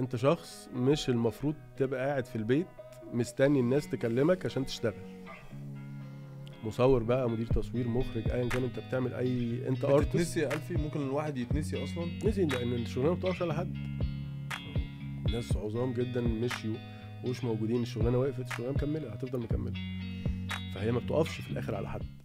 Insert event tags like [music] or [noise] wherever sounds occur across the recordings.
انت شخص مش المفروض تبقى قاعد في البيت مستني الناس تكلمك عشان تشتغل مصور بقى مدير تصوير مخرج ايا كان انت بتعمل اي انت ارتست تتنسي يا الفي ممكن الواحد يتنسي اصلا نسي لان الشغلانه ما بتقفش على حد ناس عظام جدا مشيوا ومش موجودين الشغلانه وقفت الشغلانه مكمله هتفضل مكمله فهي ما بتقفش في الاخر على حد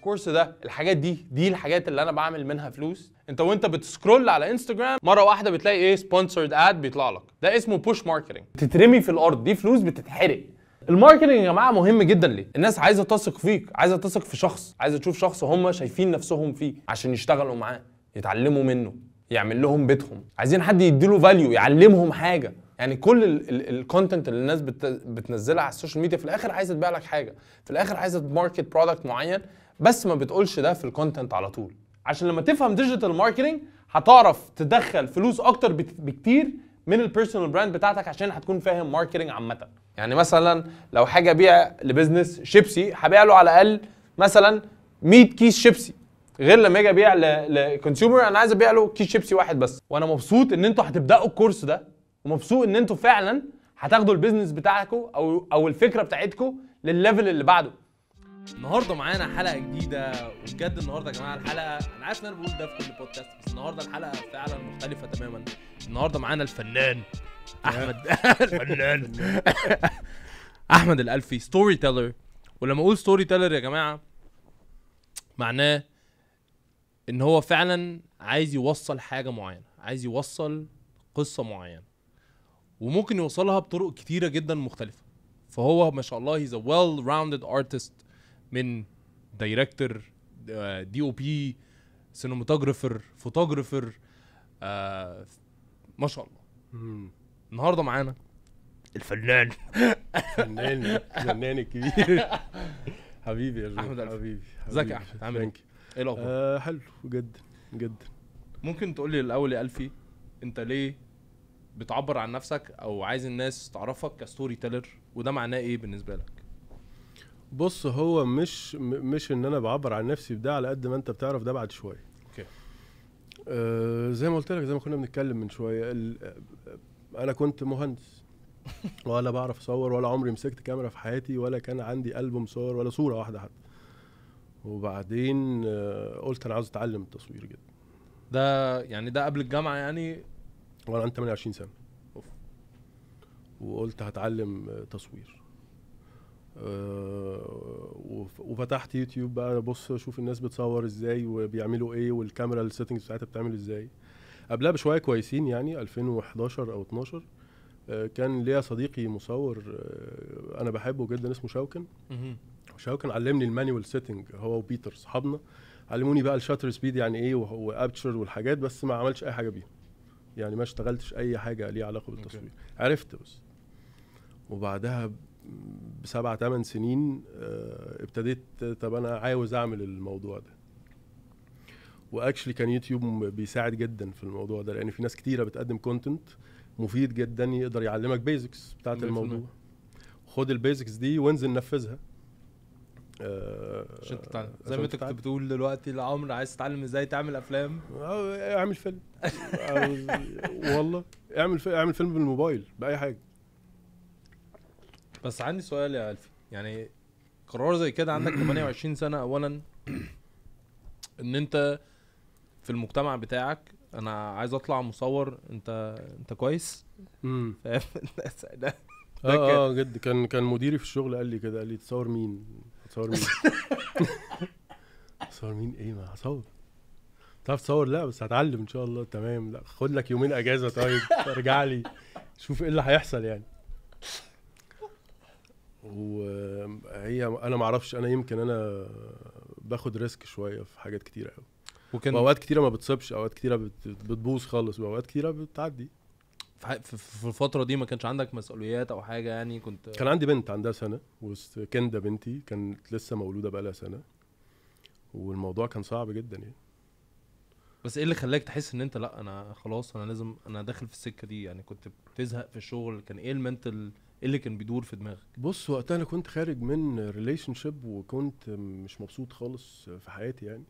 الكورس ده الحاجات دي دي الحاجات اللي انا بعمل منها فلوس انت وانت بتسكرول على انستجرام مره واحده بتلاقي ايه سبونسرد اد بيطلع لك ده اسمه بوش ماركتنج تترمي في الارض دي فلوس بتتحرق الماركتنج يا جماعه مهم جدا ليه؟ الناس عايزه تثق فيك، عايزه تثق في شخص، عايزه تشوف شخص هم شايفين نفسهم فيه عشان يشتغلوا معاه، يتعلموا منه، يعمل لهم بيتهم، عايزين حد يديله فاليو، يعلمهم حاجه، يعني كل الكونتنت اللي الناس بت... بتنزلها على السوشيال ميديا في الاخر عايزه تبيع لك حاجه في الاخر عايزه تماركت برودكت معين بس ما بتقولش ده في الكونتنت على طول عشان لما تفهم ديجيتال ماركتنج هتعرف تدخل فلوس اكتر بكتير من البيرسونال براند بتاعتك عشان هتكون فاهم ماركتنج عامه يعني مثلا لو حاجه ابيع لبزنس شيبسي هبيع له على الاقل مثلا 100 كيس شيبسي غير لما اجي ابيع لكونسيومر انا عايز ابيع له كيس شيبسي واحد بس وانا مبسوط ان انتوا هتبداوا الكورس ده ومبسوط ان انتوا فعلا هتاخدوا البيزنس بتاعكم او او الفكره بتاعتكم للليفل اللي بعده النهارده معانا حلقه جديده وبجد النهارده يا جماعه الحلقه انا عارف ان انا بقول ده في كل بودكاست بس النهارده الحلقه فعلا مختلفه تماما النهارده معانا الفنان احمد [laughs] الفنان احمد الالفي ستوري تيلر ولما اقول ستوري تيلر يا جماعه معناه ان هو فعلا عايز يوصل حاجه معينه عايز يوصل قصه معينه وممكن يوصلها بطرق كتيره جدا مختلفه فهو ما شاء الله هيز ا ويل راوندد ارتست من دايركتور دي او بي سينماتوجرافر فوتوجرافر آه ما شاء الله النهارده معانا الفنان الفنان الفنان الكبير [laughs] حبيبي يا احمد حبيبي ازيك يا احمد عامل ايه, إيه الاخبار؟ آه حلو جدا جدا ممكن تقول لي الاول يا الفي انت ليه بتعبر عن نفسك او عايز الناس تعرفك كستوري تيلر وده معناه ايه بالنسبه لك؟ بص هو مش مش ان انا بعبر عن نفسي بده على قد ما انت بتعرف ده بعد شويه اوكي آه زي ما قلت لك زي ما كنا بنتكلم من شويه آه، انا كنت مهندس [laughs] ولا بعرف اصور ولا عمري مسكت كاميرا في حياتي ولا كان عندي البوم صور ولا صوره واحده حتى وبعدين آه قلت انا عاوز اتعلم التصوير جدا ده يعني ده قبل الجامعه يعني وانا عندي 28 سنه أوف. وقلت هتعلم تصوير آه، وفتحت يوتيوب بقى بص اشوف الناس بتصور ازاي وبيعملوا ايه والكاميرا السيتنجز بتاعتها بتعمل ازاي قبلها بشويه كويسين يعني 2011 او 12 آه، كان ليا صديقي مصور آه، انا بحبه جدا اسمه شوكن شوكن علمني المانيوال سيتنج هو وبيتر صحابنا علموني بقى الشاتر سبيد يعني ايه وابتشر والحاجات بس ما عملش اي حاجه بيها يعني ما اشتغلتش اي حاجه ليها علاقه بالتصوير عرفت بس وبعدها بسبع ثمان سنين آه، ابتديت طب انا عاوز اعمل الموضوع ده واكشلي كان يوتيوب بيساعد جدا في الموضوع ده لان في ناس كتيره بتقدم كونتنت مفيد جدا يقدر يعلمك بيزكس بتاعت الموضوع خد البيزكس دي وانزل نفذها آه، عشان تتعلم زي ما انت كنت بتقول دلوقتي لعمر عايز تتعلم ازاي تعمل افلام آه، اعمل فيلم والله اعمل اعمل فيلم بالموبايل باي حاجه بس عندي سؤال يا الفي يعني قرار زي كده عندك 28 [clears throat] سنه اولا ان انت في المجتمع بتاعك انا عايز اطلع مصور انت انت كويس امم فاهم [laughs] ده اه اه جد كان كان مديري في الشغل قال لي كده قال لي تصور مين تصور مين [laughs] تصور مين ايه ما هصور تعرف تصور لا بس هتعلم ان شاء الله تمام لا خد لك يومين اجازه طيب ارجع لي شوف ايه اللي هيحصل يعني وهي انا ما اعرفش انا يمكن انا باخد ريسك شويه في حاجات كتيره قوي وكان اوقات كتيره ما بتصيبش اوقات كتيره بتبوظ خالص واوقات كتيره بتعدي في الفتره دي ما كانش عندك مسؤوليات او حاجه يعني كنت كان عندي بنت عندها سنه وكندا بنتي كانت لسه مولوده بقالها سنه والموضوع كان صعب جدا يعني بس ايه اللي خلاك تحس ان انت لا انا خلاص انا لازم انا داخل في السكه دي يعني كنت بتزهق في الشغل كان ايه المنتل ايه اللي كان بيدور في دماغك بص وقتها انا كنت خارج من ريليشن شيب وكنت مش مبسوط خالص في حياتي يعني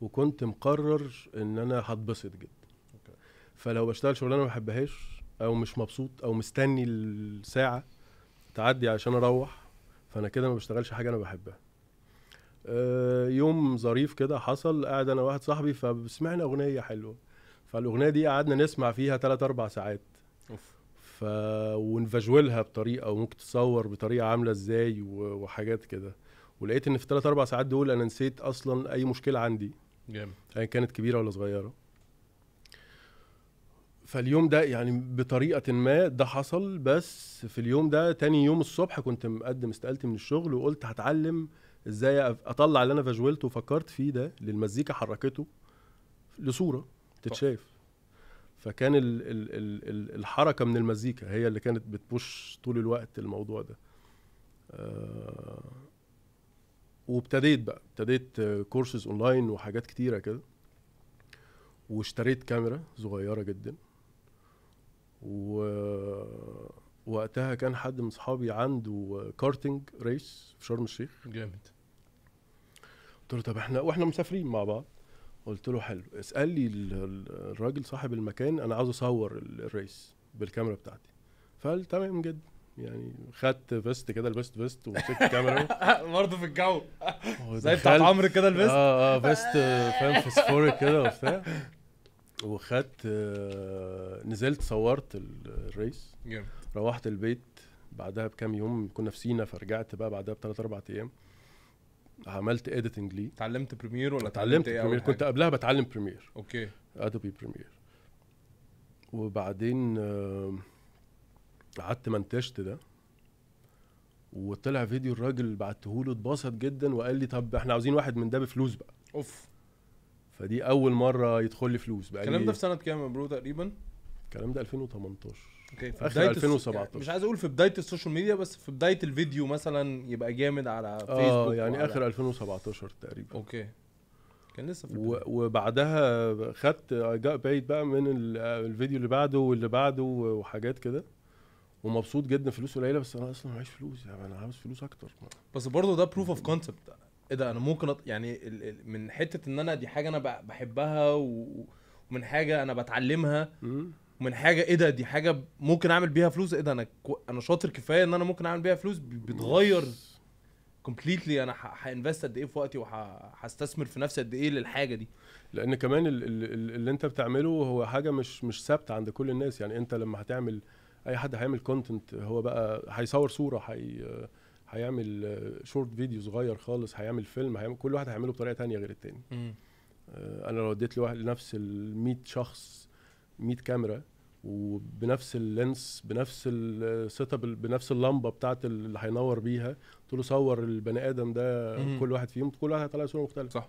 وكنت مقرر ان انا هتبسط جدا فلو بشتغل شغلانه ما بحبهاش او مش مبسوط او مستني الساعه تعدي عشان اروح فانا كده ما بشتغلش حاجه انا بحبها آه، يوم ظريف كده حصل قاعد انا واحد صاحبي فسمعنا اغنيه حلوه فالاغنيه دي قعدنا نسمع فيها 3 4 ساعات أوف. ونفجولها بطريقه وممكن تصور بطريقه عامله ازاي وحاجات كده ولقيت ان في ثلاث اربع ساعات دول انا نسيت اصلا اي مشكله عندي جامد ايا كانت كبيره ولا صغيره فاليوم ده يعني بطريقه ما ده حصل بس في اليوم ده تاني يوم الصبح كنت مقدم استقالتي من الشغل وقلت هتعلم ازاي اطلع اللي انا فجولته وفكرت فيه ده للمزيكا حركته لصوره تتشاف فكان ال ال ال الحركه من المزيكا هي اللي كانت بتبوش طول الوقت الموضوع ده آه وابتديت بقى ابتديت كورسز اونلاين وحاجات كتيره كده واشتريت كاميرا صغيره جدا ووقتها كان حد من اصحابي عنده كارتنج ريس في شرم الشيخ جامد قلت له طب احنا واحنا مسافرين مع بعض قلت له حلو اسال لي الراجل صاحب المكان انا عاوز اصور الريس بالكاميرا بتاعتي فقال تمام جدا يعني خدت فيست كده لبست فيست ومسكت كاميرا [laughs] برضه في الجو زي بتاع عمرو كده لبست اه اه فيست فاهم فسفوري كده وبتاع وخدت آه، نزلت صورت الريس روحت البيت بعدها بكام يوم كنا في سينا فرجعت بقى بعدها بثلاث اربع ايام عملت اديتنج ليه تعلمت بريمير ولا اتعلمت بريمير إيه كنت قبلها بتعلم بريمير اوكي ادوبي بريمير وبعدين قعدت منتجت ده وطلع فيديو الراجل بعته له اتبسط جدا وقال لي طب احنا عاوزين واحد من ده بفلوس بقى اوف فدي اول مره يدخل لي فلوس بقى الكلام ده في سنه كام يا برو تقريبا الكلام ده 2018 اوكي في بدايه 2017 مش عايز اقول في بدايه السوشيال ميديا بس في بدايه الفيديو مثلا يبقى جامد على فيسبوك اه يعني وعلى... اخر 2017 تقريبا اوكي كان لسه في وبعدها خدت بقيت بقى من الفيديو اللي بعده واللي بعده وحاجات كده ومبسوط جدا فلوس قليله بس انا اصلا معيش فلوس يعني انا عاوز فلوس اكتر بس برضه ده بروف اوف كونسبت ايه ده انا ممكن أط... يعني من حته ان انا دي حاجه انا بحبها و... ومن حاجه انا بتعلمها ومن حاجه ايه ده دي حاجه ممكن اعمل بيها فلوس ايه ده انا كو... انا شاطر كفايه ان انا ممكن اعمل بيها فلوس بتغير كومبليتلي انا هانفست قد ايه في وقتي وهستثمر في نفسي قد ايه للحاجه دي لان كمان اللي, اللي انت بتعمله هو حاجه مش مش ثابته عند كل الناس يعني انت لما هتعمل اي حد هيعمل كونتنت هو بقى هيصور صوره هي هيعمل شورت فيديو صغير خالص هيعمل فيلم هيعمل كل واحد هيعمله بطريقه تانية غير التاني م. آه، انا لو اديت لنفس ال 100 شخص 100 كاميرا وبنفس اللينس بنفس السيت اب بنفس اللمبه بتاعت اللي هينور بيها قلت له صور البني ادم ده مم. كل واحد فيهم كل واحد هيطلع صوره مختلفه صح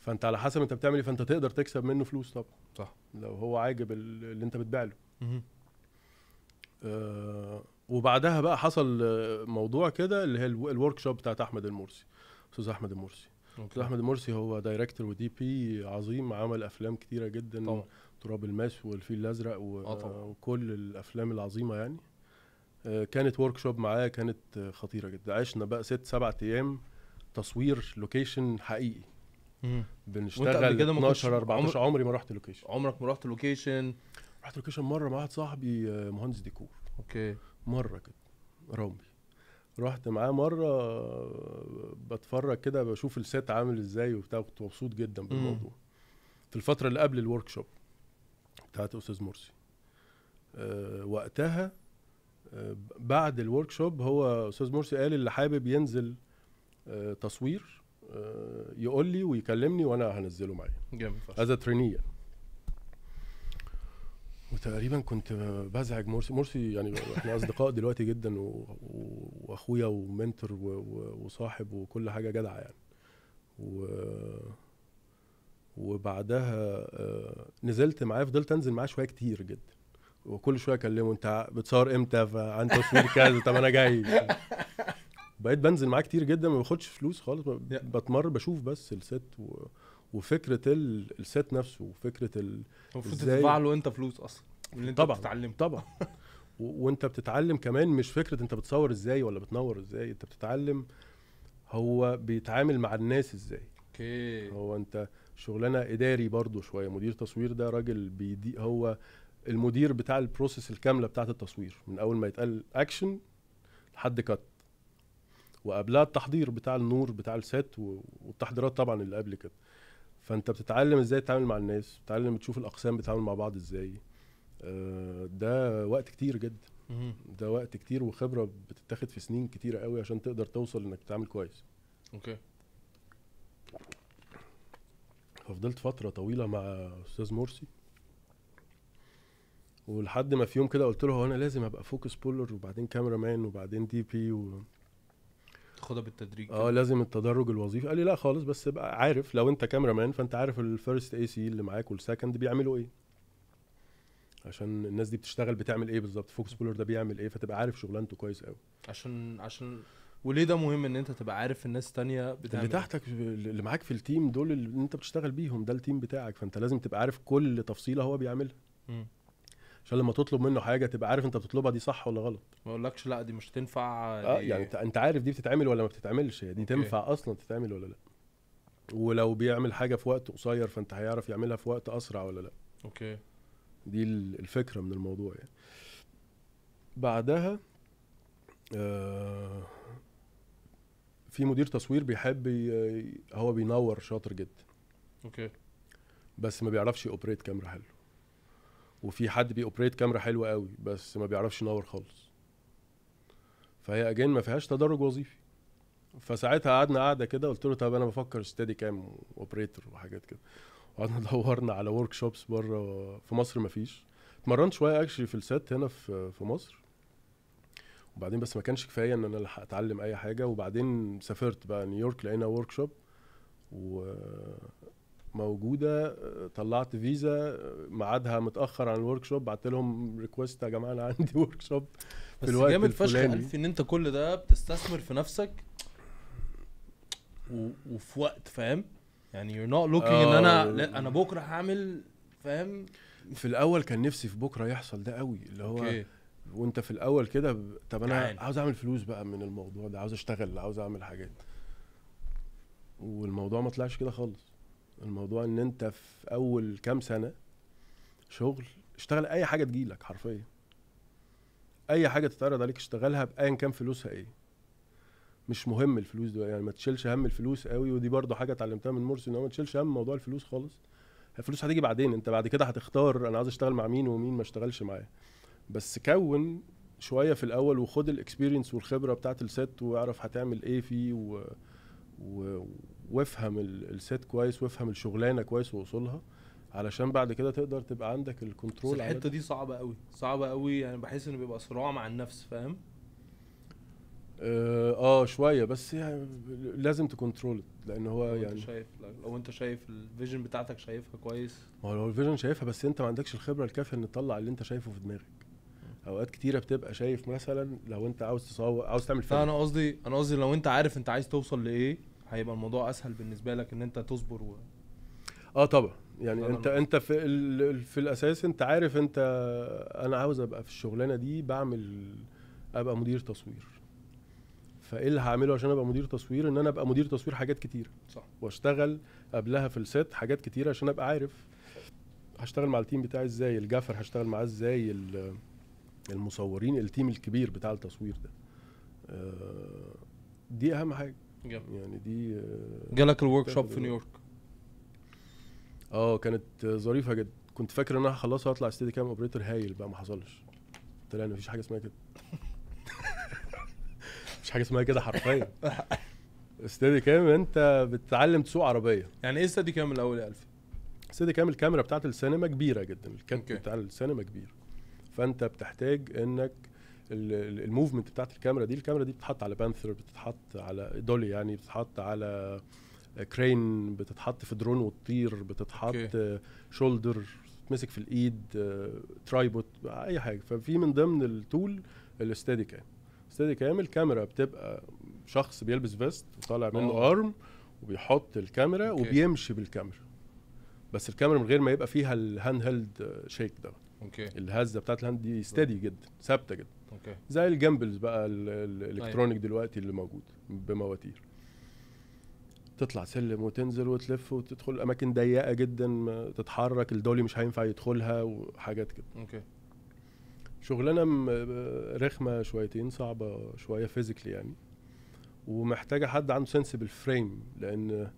فانت على حسب انت بتعمل ايه فانت تقدر تكسب منه فلوس طبعا صح لو هو عاجب اللي انت بتبيع له آه وبعدها بقى حصل موضوع كده اللي هي الورك شوب بتاعت احمد المرسي استاذ احمد المرسي استاذ احمد المرسي هو دايركتور ودي بي عظيم عمل افلام كتيره جدا طبعا. تراب الماس والفيل الازرق آه، وكل الافلام العظيمه يعني آه، كانت ورك شوب معايا كانت خطيره جدا عشنا بقى ست سبع ايام تصوير لوكيشن حقيقي بنشتغل 12 14 عمري ما رحت لوكيشن عمرك ما رحت لوكيشن رحت لوكيشن مره مع واحد صاحبي آه، مهندس ديكور اوكي مره كده رامي رحت معاه مره بتفرج كده بشوف السيت عامل ازاي وبتاع كنت مبسوط جدا بالموضوع مم. في الفتره اللي قبل الورك شوب بتاعت استاذ مرسي أه وقتها أه بعد الورك شوب هو استاذ مرسي قال اللي حابب ينزل أه تصوير آه، يقول لي ويكلمني وانا هنزله معايا جامد از ترينيا وتقريبا كنت بزعج مرسي مرسي يعني احنا اصدقاء دلوقتي جدا و... و... واخويا ومنتور و... وصاحب وكل حاجه جدعه يعني و وبعدها آه، نزلت معاه فضلت انزل معاه شويه كتير جدا وكل شويه اكلمه انت بتصور امتى فعن تصوير كذا طب انا جاي بقيت بنزل معاه كتير جدا ما باخدش فلوس خالص بتمر بشوف بس الست و... وفكره الست نفسه وفكره ال... المفروض تدفع له انت فلوس اصلا من اللي انت طبعا بتتعلم طبعا و... وانت بتتعلم كمان مش فكره انت بتصور ازاي ولا بتنور ازاي انت بتتعلم هو بيتعامل مع الناس ازاي اوكي هو انت شغلانه اداري برضو شويه مدير تصوير ده راجل بيدي هو المدير بتاع البروسيس الكامله بتاعه التصوير من اول ما يتقال اكشن لحد كات وقبلها التحضير بتاع النور بتاع السات والتحضيرات طبعا اللي قبل كده فانت بتتعلم ازاي تتعامل مع الناس بتتعلم تشوف الاقسام بتتعامل مع بعض ازاي آه، ده وقت كتير جدا ده وقت كتير وخبره بتتاخد في سنين كتيره قوي عشان تقدر توصل انك تتعامل كويس اوكي ففضلت فتره طويله مع استاذ مرسي ولحد ما في يوم كده قلت له هو انا لازم ابقى فوكس بولر وبعدين كاميرا مان وبعدين دي بي و... خدها بالتدريج اه لازم التدرج الوظيفي قال لي لا خالص بس بقى عارف لو انت كاميرا مان فانت عارف الفيرست اي سي اللي معاك والسكند بيعملوا ايه عشان الناس دي بتشتغل بتعمل ايه بالظبط فوكس بولر ده بيعمل ايه فتبقى عارف شغلانته كويس قوي عشان عشان وليه ده مهم ان انت تبقى عارف الناس تانية بتعمل اللي إيه؟ تحتك اللي معاك في التيم دول اللي انت بتشتغل بيهم ده التيم بتاعك فانت لازم تبقى عارف كل تفصيله هو بيعملها عشان لما تطلب منه حاجه تبقى عارف انت بتطلبها دي صح ولا غلط ما اقولكش لا دي مش تنفع اه يعني انت انت عارف دي بتتعمل ولا ما بتتعملش هي يعني دي أوكي. تنفع اصلا تتعمل ولا لا ولو بيعمل حاجه في وقت قصير فانت هيعرف يعملها في وقت اسرع ولا لا اوكي دي الفكره من الموضوع يعني بعدها آه في مدير تصوير بيحب هو بينور شاطر جدا اوكي بس ما بيعرفش اوبريت كاميرا حلو وفي حد بيوبريت كاميرا حلوه قوي بس ما بيعرفش ينور خالص فهي اجين ما فيهاش تدرج وظيفي فساعتها قعدنا قعده كده قلت له طب انا بفكر استادي كام اوبريتور وحاجات كده وقعدنا [laughs] دورنا على ورك شوبس بره في مصر ما فيش اتمرنت شويه اكشلي في الست هنا في في مصر وبعدين بس ما كانش كفايه ان انا اتعلم اي حاجه وبعدين سافرت بقى نيويورك لقينا ورك شوب وموجوده طلعت فيزا ميعادها متاخر عن الورك شوب بعت لهم ريكوست يا جماعه انا عندي ورك [laughs] شوب بس جامد فشخ الف ان انت كل ده بتستثمر في نفسك و... وفي وقت فاهم يعني يو نوت لوكينج ان انا آه. لا انا بكره هعمل فاهم في الاول كان نفسي في بكره يحصل ده قوي اللي هو okay. وانت في الاول كده طب انا يعني. عاوز اعمل فلوس بقى من الموضوع ده عاوز اشتغل عاوز اعمل حاجات والموضوع ما طلعش كده خالص الموضوع ان انت في اول كام سنه شغل اشتغل اي حاجه تجيلك حرفيا اي حاجه تتعرض عليك اشتغلها بايا كان فلوسها ايه مش مهم الفلوس دي يعني ما تشيلش هم الفلوس قوي ودي برضو حاجه اتعلمتها من مرسي ان هو ما تشيلش هم موضوع الفلوس خالص الفلوس هتيجي بعدين انت بعد كده هتختار انا عايز اشتغل مع مين ومين ما اشتغلش معايا بس كون شويه في الاول وخد الاكسبيرينس والخبره بتاعت الست واعرف هتعمل ايه فيه و... و... وافهم الست كويس وافهم الشغلانه كويس واصولها علشان بعد كده تقدر تبقى عندك الكنترول بس الحته دي صعبه قوي صعبه قوي يعني بحس انه بيبقى صراع مع النفس فاهم اه, آه، شويه بس يعني لازم تكونترول لان هو لو يعني انت شايف لو انت شايف الفيجن بتاعتك شايفها كويس ما هو الفيجن شايفها بس انت ما عندكش الخبره الكافيه ان تطلع اللي انت شايفه في دماغك اوقات كتيره بتبقى شايف مثلا لو انت عاوز تصور عاوز تعمل فيلم انا قصدي انا قصدي لو انت عارف انت عايز توصل لايه هيبقى الموضوع اسهل بالنسبه لك ان انت تصبر و... اه طبعا يعني انت الموضوع. انت في ال... في الاساس انت عارف انت انا عاوز ابقى في الشغلانه دي بعمل ابقى مدير تصوير فايه اللي هعمله عشان ابقى مدير تصوير ان انا ابقى مدير تصوير حاجات كتير صح واشتغل قبلها في الست حاجات كتيره عشان ابقى عارف هشتغل مع التيم بتاعي ازاي الجافر هشتغل معاه ازاي ال... المصورين التيم الكبير بتاع التصوير ده آه، دي اهم حاجه جميل. يعني دي آه، جالك الورك شوب في نيويورك اه كانت ظريفه جدا كنت فاكر ان انا هخلصها واطلع ستيدي كام اوبريتور هايل بقى ما حصلش طلع ان مفيش حاجه اسمها كده [laughs] مفيش حاجه اسمها كده حرفيا ستيدي كام انت بتتعلم تسوق عربيه يعني ايه ستيدي كام الاول يا الفي ستيدي كام الكاميرا بتاعت السينما كبيره جدا الكاميرا okay. بتاع السينما كبير فانت بتحتاج انك الموفمنت بتاعت الكاميرا دي الكاميرا دي بتتحط على بانثر بتتحط على دولي يعني بتتحط على كرين بتتحط في درون وتطير بتتحط شولدر تمسك في الايد ترايبوت اي حاجه ففي من ضمن التول الاستادي كام استادي كام الكاميرا بتبقى شخص بيلبس فيست وطالع منه آه. ارم وبيحط الكاميرا وبيمشي بالكاميرا بس الكاميرا من غير ما يبقى فيها الهاند هيلد شيك ده اوكي الهزه بتاعت الهاند دي ستادي جدا ثابته جدا اوكي زي الجامبلز بقى طيب. الالكترونيك دلوقتي اللي موجود بمواتير تطلع سلم وتنزل وتلف وتدخل اماكن ضيقه جدا تتحرك الدولي مش هينفع يدخلها وحاجات كده اوكي شغلانه رخمه شويتين صعبه شويه فيزيكلي يعني ومحتاجه حد عنده سنسبل فريم لان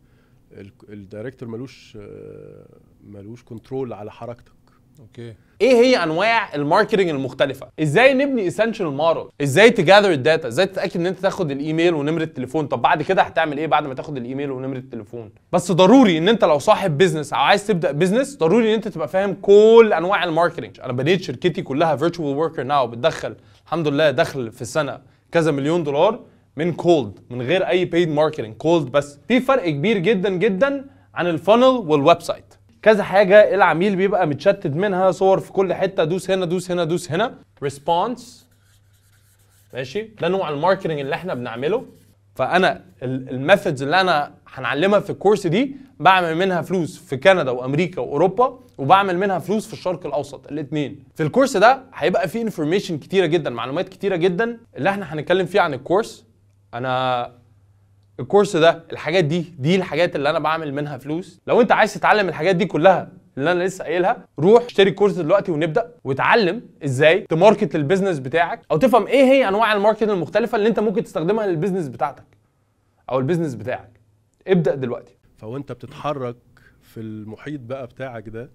الدايركتور ملوش آه، ملوش كنترول على حركتك اوكي ايه هي انواع الماركتنج المختلفه ازاي نبني اسينشال ماركت ازاي تجاذر الداتا ازاي تتاكد ان انت تاخد الايميل ونمره التليفون طب بعد كده هتعمل ايه بعد ما تاخد الايميل ونمره التليفون بس ضروري ان انت لو صاحب بيزنس او عايز تبدا بيزنس ضروري ان انت تبقى فاهم كل انواع الماركتنج انا بنيت شركتي كلها فيرتشوال وركر ناو بتدخل الحمد لله دخل في السنه كذا مليون دولار من كولد من غير اي بيد ماركتنج كولد بس في فرق كبير جدا جدا عن الفانل والويب سايت كذا حاجه العميل بيبقى متشتت منها صور في كل حته دوس هنا دوس هنا دوس هنا ريسبونس ماشي ده نوع الماركتنج اللي احنا بنعمله فانا الميثودز اللي انا هنعلمها في الكورس دي بعمل منها فلوس في كندا وامريكا واوروبا وبعمل منها فلوس في الشرق الاوسط الاثنين في الكورس ده هيبقى فيه انفورميشن كتيره جدا معلومات كتيره جدا اللي احنا هنتكلم فيها عن الكورس انا الكورس ده الحاجات دي دي الحاجات اللي انا بعمل منها فلوس لو انت عايز تتعلم الحاجات دي كلها اللي انا لسه قايلها روح اشتري الكورس دلوقتي ونبدا وتعلم ازاي تماركت البيزنس بتاعك او تفهم ايه هي انواع الماركتنج المختلفه اللي انت ممكن تستخدمها للبيزنس بتاعتك او البيزنس بتاعك ابدا دلوقتي فوانت بتتحرك في المحيط بقى بتاعك ده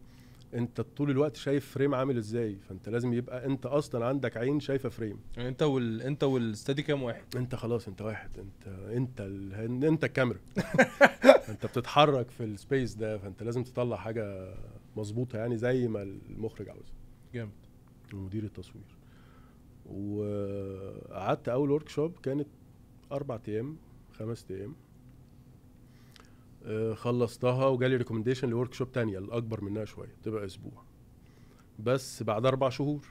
انت طول الوقت شايف فريم عامل ازاي فانت لازم يبقى انت اصلا عندك عين شايفه فريم يعني انت وال انت والستادي كام واحد انت خلاص انت واحد انت انت ال... انت الكاميرا [laughs] انت بتتحرك في السبيس ده فانت لازم تطلع حاجه مظبوطه يعني زي ما المخرج عاوز جامد ومدير التصوير وقعدت اول ورك شوب كانت اربع ايام خمس ايام آه، خلصتها وجالي ريكومنديشن لورك شوب تانية الاكبر منها شويه تبقى اسبوع بس بعد اربع شهور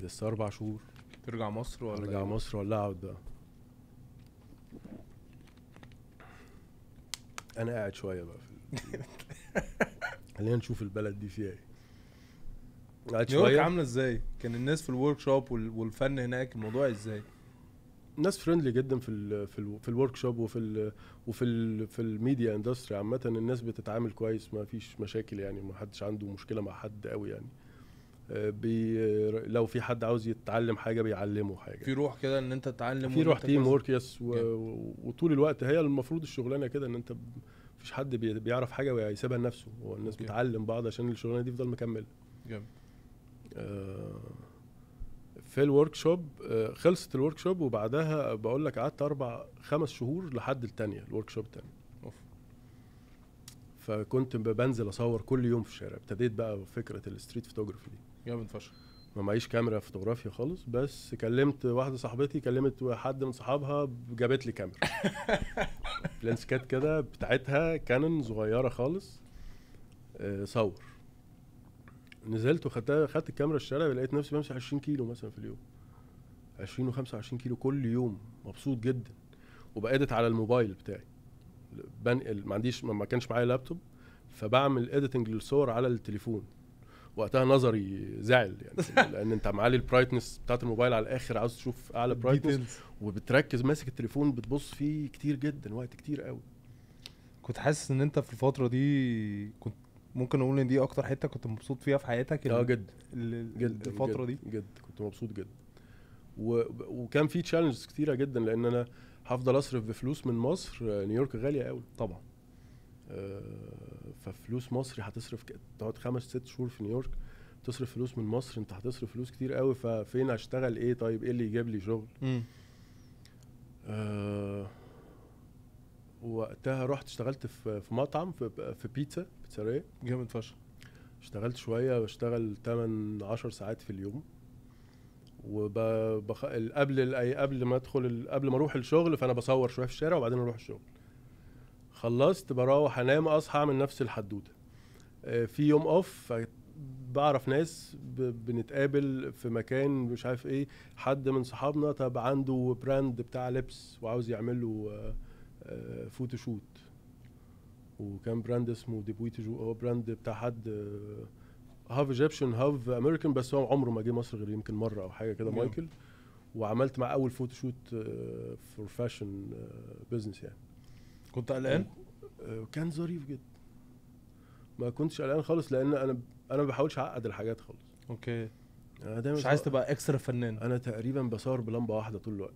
لسه اربع شهور ترجع مصر ولا ارجع إيه؟ مصر ولا اقعد بقى انا قاعد شويه بقى في [laughs] خلينا نشوف البلد دي فيها ايه قاعد شويه عامله ازاي كان الناس في الورك شوب والفن هناك الموضوع ازاي ناس فريندلي جدا في الـ في الـ في الورك شوب وفي الـ وفي الـ في الميديا اندستري عامه الناس بتتعامل كويس ما فيش مشاكل يعني ما حدش عنده مشكله مع حد قوي يعني آه، بي لو في حد عاوز يتعلم حاجه بيعلمه حاجه في روح كده ان انت تتعلم في روح تيم ورك يس وطول الوقت هي المفروض الشغلانه كده ان انت مفيش حد بيعرف حاجه ويسيبها لنفسه هو الناس بتعلم بعض عشان الشغلانه دي تفضل مكمله جامد آه في الورك شوب آه، خلصت الورك شوب وبعدها بقول لك قعدت اربع خمس شهور لحد الثانيه الورك شوب الثانيه فكنت بنزل اصور كل يوم في الشارع ابتديت بقى فكره الستريت فوتوجرافي دي جامد فشخ ما معيش كاميرا فوتوغرافيا خالص بس كلمت واحده صاحبتي كلمت حد من صحابها جابت لي كاميرا [laughs] لانس كات كده بتاعتها كانون صغيره خالص آه، صور نزلت وخدتها خدت الكاميرا الشارع لقيت نفسي بمسح 20 كيلو مثلا في اليوم 20 و25 كيلو كل يوم مبسوط جدا وبقيت على الموبايل بتاعي بنقل ما عنديش ما كانش معايا لابتوب فبعمل اديتنج للصور على التليفون وقتها نظري زعل يعني [laughs] لان انت معالي البرايتنس بتاعت الموبايل على الاخر عاوز تشوف اعلى برايتنس وبتركز ماسك التليفون بتبص فيه كتير جدا وقت كتير قوي كنت حاسس ان انت في الفتره دي كنت ممكن اقول ان دي اكتر حته كنت مبسوط فيها في حياتك اه جدا جد الفتره جد. دي جدا كنت مبسوط جدا و... وكان في تشالنجز كتيره جدا لان انا هفضل اصرف بفلوس من مصر آه، نيويورك غاليه قوي طبعا آه ففلوس مصري هتصرف تقعد خمس ست شهور في نيويورك تصرف فلوس من مصر انت هتصرف فلوس كتير قوي ففين هشتغل ايه طيب ايه اللي يجيب لي شغل آه وقتها رحت اشتغلت في في مطعم في, في بيتزا بيتزاريه جامد فشخ اشتغلت شويه بشتغل 8 10 ساعات في اليوم وبخ... قبل قبل ما ادخل قبل ما اروح الشغل فانا بصور شويه في الشارع وبعدين اروح الشغل خلصت بروح انام اصحى اعمل نفس الحدوته آه، في يوم اوف بعرف ناس بنتقابل في مكان مش عارف ايه حد من صحابنا طب عنده براند بتاع لبس وعاوز يعمل له آه، آه، فوتوشوت شوت وكان براند اسمه ديبويتي جو هو براند بتاع حد آه، هاف ايجيبشن هاف امريكان بس هو عمره ما جه مصر غير يمكن مره او حاجه كده مايكل وعملت معاه اول فوتو شوت فور فاشن بزنس يعني كنت قلقان؟ آه، كان ظريف جدا ما كنتش قلقان خالص لان انا انا ما بحاولش اعقد الحاجات خالص اوكي انا دايما مش عايز تبقى اكسترا فنان انا تقريبا بصور بلمبه واحده طول الوقت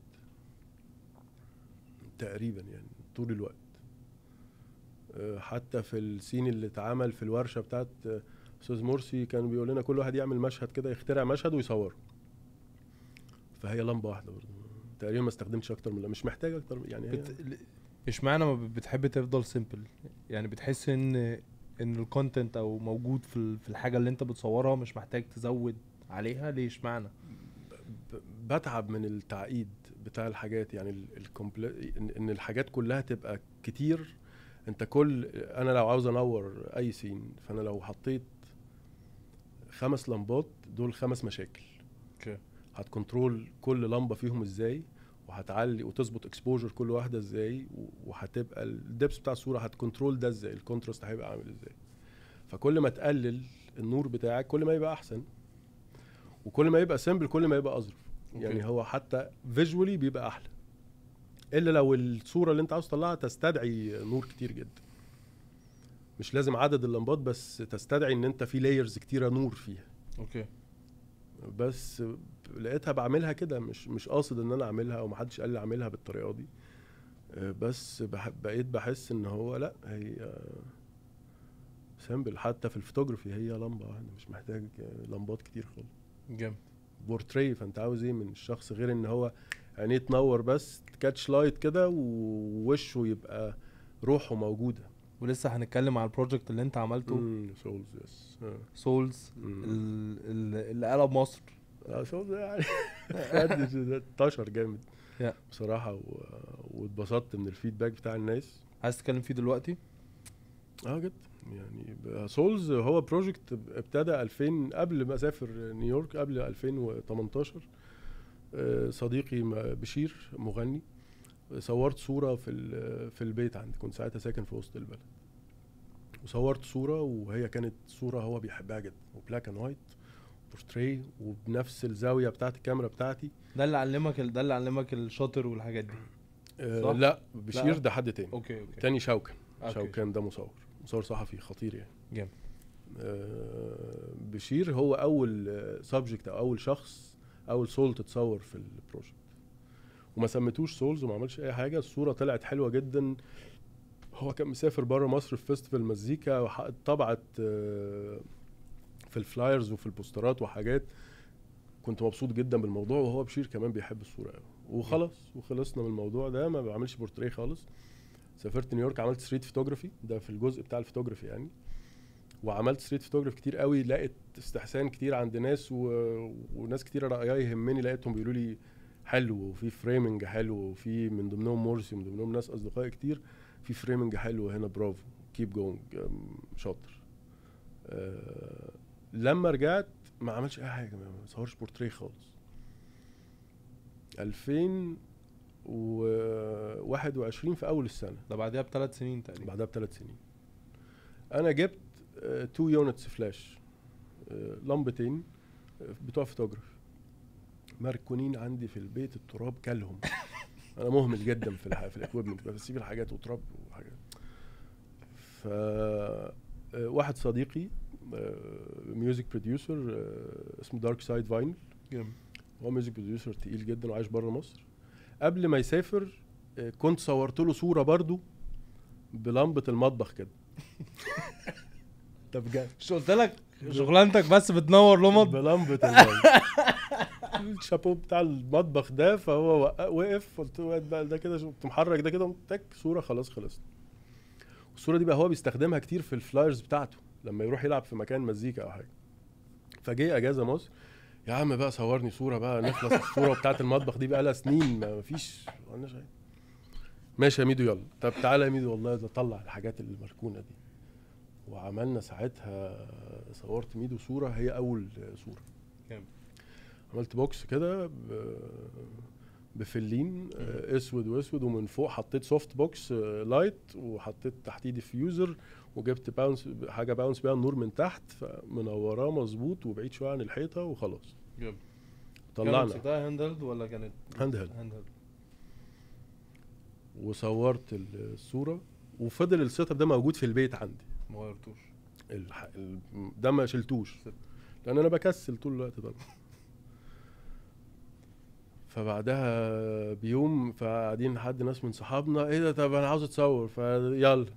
تقريبا يعني طول الوقت آه، حتى في السين اللي اتعمل في الورشه بتاعت آه، استاذ مرسي كانوا بيقول لنا كل واحد يعمل مشهد كده يخترع مشهد ويصوره فهي لمبه واحده برضه تقريبا ما استخدمتش اكتر من مش محتاج اكتر يعني بت... اشمعنى ما بتحب تفضل سيمبل يعني بتحس ان ان الكونتنت او موجود في في الحاجه اللي انت بتصورها مش محتاج تزود عليها ليه اشمعنى بتعب من التعقيد بتاع الحاجات يعني ان الحاجات كلها تبقى كتير انت كل انا لو عاوز انور اي سين فانا لو حطيت خمس لمبات دول خمس مشاكل اوكي okay. هتكنترول كل لمبه فيهم ازاي وهتعلي وتظبط اكسبوجر كل واحده ازاي وهتبقى الدبس بتاع الصوره هتكنترول ده ازاي الكونتراست هيبقى عامل ازاي فكل ما تقلل النور بتاعك كل ما يبقى احسن وكل ما يبقى سيمبل كل ما يبقى اظرف يعني هو حتى فيجولي بيبقى احلى الا لو الصوره اللي انت عاوز تطلعها تستدعي نور كتير جدا مش لازم عدد اللمبات بس تستدعي ان انت في لايرز كتيره نور فيها اوكي بس لقيتها بعملها كده مش مش قاصد ان انا اعملها او محدش قال لي اعملها بالطريقه دي بس بقيت بحس ان هو لا هي سامبل حتى في الفوتوغرافي هي لمبه واحده مش محتاج لمبات كتير خالص جامد بورتري فانت عاوز ايه من الشخص غير ان هو عينيه تنور بس كاتش لايت كده ووشه يبقى روحه موجوده ولسه هنتكلم على البروجكت اللي انت عملته سولز يس سولز اللي قلب مصر سولز آه، يعني انتشر جامد بصراحه واتبسطت من الفيدباك بتاع الناس عايز تتكلم فيه دلوقتي اه جدا يعني سولز هو بروجكت ابتدى 2000 قبل ما اسافر نيويورك قبل 2018 آه، صديقي بشير مغني صورت صوره في في البيت عندي كنت ساعتها ساكن في وسط البلد وصورت صوره وهي كانت صوره هو بيحبها جدا وبلاك اند وايت بورتريه وبنفس الزاويه بتاعت الكاميرا بتاعتي ده اللي علمك ده اللي علمك الشاطر والحاجات دي آه، صح؟ لا بشير لا. ده حد تاني اوكي اوكي تاني شوكان شوكان ده مصور مصور صحفي خطير يعني جامد آه، بشير هو اول سبجكت او اول شخص اول سول تتصور في البروجكت وما سميتوش سولز وما عملش اي حاجه الصوره طلعت حلوه جدا هو كان مسافر بره مصر في فيستيفال مزيكا طبعت آه، في الفلايرز وفي البوسترات وحاجات كنت مبسوط جدا بالموضوع وهو بشير كمان بيحب الصوره قوي وخلاص وخلصنا من الموضوع ده ما بعملش بورتريه خالص سافرت نيويورك عملت ستريت فوتوجرافي ده في الجزء بتاع الفوتوجرافي يعني وعملت ستريت فوتوغرافي كتير قوي لقيت استحسان كتير عند ناس و... وناس كتير رايها يهمني لقيتهم بيقولوا لي حلو وفي فريمنج حلو وفي من ضمنهم مورسي ومن ضمنهم ناس اصدقائي كتير في فريمنج حلو هنا برافو كيب جوينج شاطر آه، لما رجعت ما عملش اي حاجه ما صورش بورتريه خالص 2000 و21 في اول السنه ده بعدها بثلاث سنين تقريبا بعدها بثلاث سنين انا جبت تو يونتس فلاش لمبتين آه، بتوع فوتوجراف مركونين عندي في البيت التراب كلهم [laughs] انا مهمل جدا في الح... في الاكويبمنت بسيب الحاجات وتراب وحاجات ف آه، واحد صديقي ميوزك آه، بروديوسر اسمه دارك سايد فاينل هو ميوزك بروديوسر تقيل جدا وعايش بره مصر قبل ما يسافر آه، كنت صورت له صوره برضو بلمبه المطبخ كده طب بجد مش قلت لك شغلانتك بس بتنور مطبخ بلمبه [laughs] المطبخ الشابو بتاع المطبخ ده فهو وقف قلت له بقى ده كده كنت محرك ده كده تك صوره خلاص خلصت الصوره دي بقى هو بيستخدمها كتير في الفلايرز بتاعته لما يروح يلعب في مكان مزيكا او حاجه فجاء اجازه مصر يا عم بقى صورني صوره بقى نخلص الصوره بتاعت المطبخ دي بقى لها سنين ما فيش ما ماشي يا ميدو يلا طب تعالى يا ميدو والله ده طلع الحاجات المركونه دي وعملنا ساعتها صورت ميدو صوره هي اول صوره جامد عملت بوكس كده بفلين آه، اسود واسود ومن فوق حطيت سوفت بوكس لايت وحطيت تحتيه ديفيوزر وجبت باونس حاجه باونس بيها النور من تحت فمنوراه مظبوط وبعيد شويه عن الحيطه وخلاص جميل طلعنا كانت هاند هيلد ولا كانت هاند هيلد وصورت الصوره وفضل السيت اب ده موجود في البيت عندي ما غيرتوش الح... ال... ده ما شلتوش لان انا بكسل طول الوقت طبعا فبعدها بيوم فقاعدين حد ناس من صحابنا ايه ده طب انا عاوز اتصور فيلا [laughs]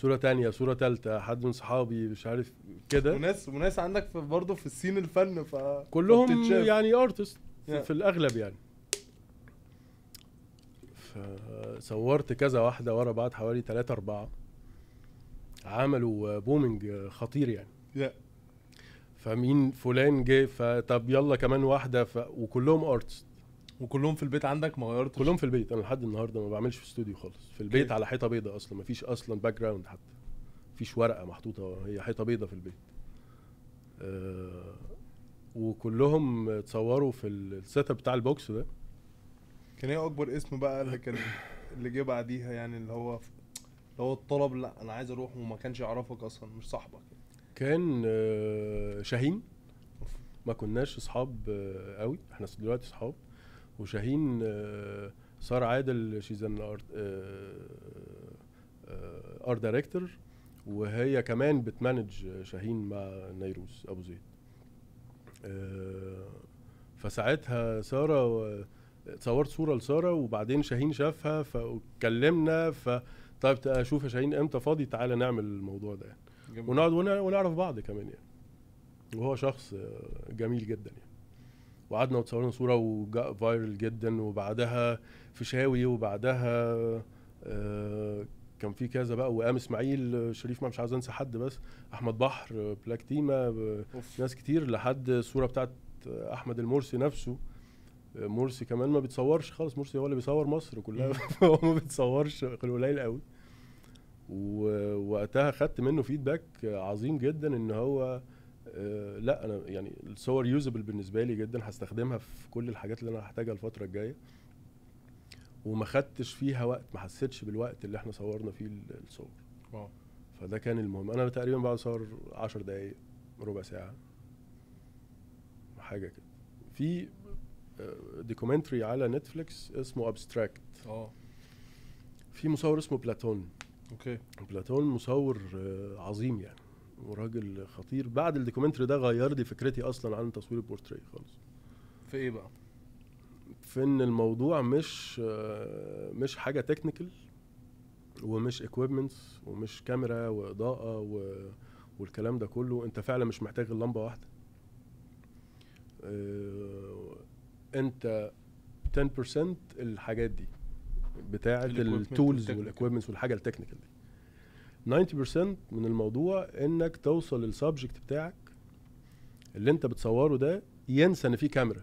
صوره تانية صوره تالتة حد من صحابي مش عارف كده وناس وناس عندك في برضه في السين الفن ف كلهم فبتتشاف. يعني ارتست yeah. في الاغلب يعني فصورت كذا واحده ورا بعض حوالي ثلاثة أربعة عملوا بومينج خطير يعني yeah. فمين فلان جه فطب يلا كمان واحده ف... وكلهم ارتست وكلهم في البيت عندك ما غيرتش كلهم في البيت انا لحد النهارده ما بعملش في استوديو خالص في البيت على حيطه بيضاء اصلا ما فيش اصلا باك جراوند حتى فيش ورقه محطوطه هي حيطه بيضاء في البيت أه وكلهم اتصوروا في السيت اب بتاع البوكس ده كان ايه اكبر اسم بقى اللي كان اللي جه بعديها يعني اللي هو اللي هو الطلب لا انا عايز اروح وما كانش يعرفك اصلا مش صاحبك يعني. كان أه شاهين ما كناش اصحاب آه، قوي احنا دلوقتي اصحاب وشاهين صار آه، عادل شيز ان ارت ارت آه، دايركتور آه، وهي كمان بتمانج شاهين مع نيروز ابو زيد فساعتها ساره اتصورت صوره لساره وبعدين شاهين شافها فاتكلمنا ف طيب اشوف يا شاهين امتى فاضي تعالى نعمل الموضوع ده يعني ونقعد ونعرف بعض كمان يعني وهو شخص جميل جدا يعني وقعدنا وتصورنا صوره وجاء فايرل جدا وبعدها فيشاوي وبعدها آه كان في كذا بقى وقام اسماعيل آه، شريف ما مش عايز انسى حد بس احمد بحر آه، بلاك تيما آه، ناس كتير لحد الصوره بتاعت احمد المرسي نفسه مرسي كمان ما بيتصورش خالص مرسي هو اللي بيصور مصر كلها [laughs] هو ما بيتصورش قليل قوي ووقتها خدت منه فيدباك عظيم جدا ان هو آه، لا انا يعني الصور يوزبل بالنسبه لي جدا هستخدمها في كل الحاجات اللي انا هحتاجها الفتره الجايه وما خدتش فيها وقت ما حسيتش بالوقت اللي احنا صورنا فيه الصور واو فده كان المهم انا تقريبا بقعد اصور 10 دقائق ربع ساعه حاجه كده في دوكيومنتري آه، على نتفليكس اسمه ابستراكت اه في مصور اسمه بلاتون اوكي بلاتون مصور آه، عظيم يعني وراجل خطير بعد الدوكيومنتري ده غير لي فكرتي اصلا عن تصوير البورتريه خالص في ايه بقى في ان الموضوع مش مش حاجه تكنيكال ومش اكويبمنتس ومش كاميرا واضاءه و والكلام ده كله انت فعلا مش محتاج اللمبه واحده اه انت 10% الحاجات دي بتاعه التولز والاكويبمنتس والحاجه التكنيكال دي 90% من الموضوع انك توصل للسبجكت بتاعك اللي انت بتصوره ده ينسى ان في كاميرا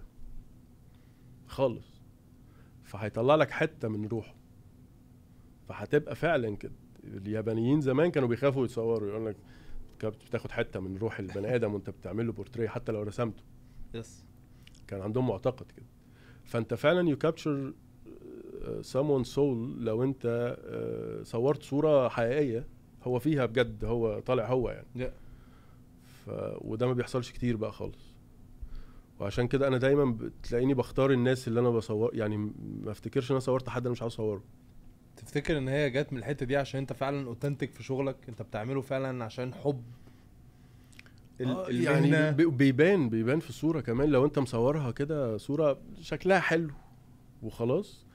خالص فهيطلع لك حته من روحه فهتبقى فعلا كده اليابانيين زمان كانوا بيخافوا يتصوروا يقول لك بتاخد حته من روح البني ادم وانت بتعمل له بورتريه حتى لو رسمته يس كان عندهم معتقد كده فانت فعلا يو كابتشر سمون soul لو انت uh, صورت صوره حقيقيه هو فيها بجد هو طالع هو يعني ف... وده ما بيحصلش كتير بقى خالص وعشان كده انا دايما بتلاقيني بختار الناس اللي انا بصور يعني ما افتكرش ان انا صورت حد انا مش عاوز اصوره تفتكر ان هي جت من الحته دي عشان انت فعلا اوثنتك في شغلك انت بتعمله فعلا عشان حب آه، يعني بيبان بيبان في الصوره كمان لو انت مصورها كده صوره شكلها حلو وخلاص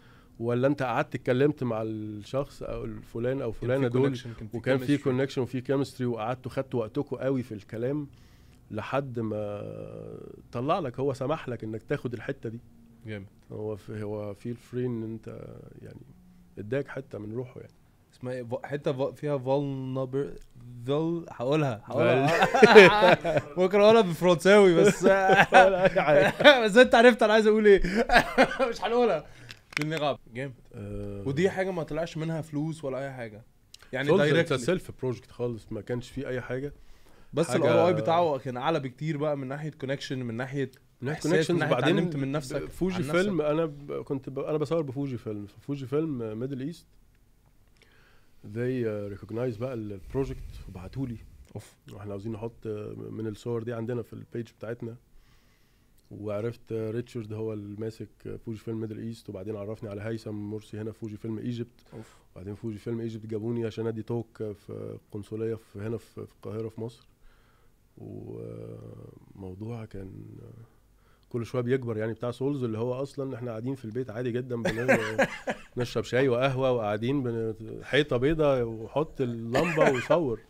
ولا انت قعدت اتكلمت مع الشخص او الفلان او فلانه دول وكان في كونكشن وفي كيمستري وقعدتوا خدتوا وقتكم قوي في الكلام لحد ما طلع لك هو سمح لك انك تاخد الحته دي جامد هو في هو في الفري ان انت يعني اداك حته من روحه يعني اسمها إيه؟ حته فيها فولنبر ذل هقولها هقولها ممكن [laughs] اقولها بالفرنساوي بس [laughs] [laughs] بس انت عرفت انا عايز اقول ايه مش هنقولها في النقاب جامد أه... ودي حاجه ما طلعش منها فلوس ولا اي حاجه يعني دايركت سيلف بروجكت خالص ما كانش فيه اي حاجه بس الار اي بتاعه كان اعلى بكتير بقى من ناحيه كونكشن من ناحيه كونكشن بعدين علمت من نفسك فوجي فيلم انا ب... كنت ب... انا بصور بفوجي فيلم فوجي فيلم ميدل ايست زي ريكوجنايز بقى البروجكت وبعتوا لي اوف واحنا عاوزين نحط آه، من الصور دي عندنا في البيج بتاعتنا وعرفت ريتشارد هو اللي ماسك فوجي فيلم ميدل ايست وبعدين عرفني على هيثم مرسي هنا في فوجي فيلم ايجيبت وبعدين فوجي فيلم ايجيبت جابوني عشان ادي توك في قنصليه في هنا في القاهره في مصر وموضوع كان كل شويه بيكبر يعني بتاع سولز اللي هو اصلا احنا قاعدين في البيت عادي جدا بنشرب [laughs] شاي وقهوه وقاعدين حيطه بيضه وحط اللمبه وصور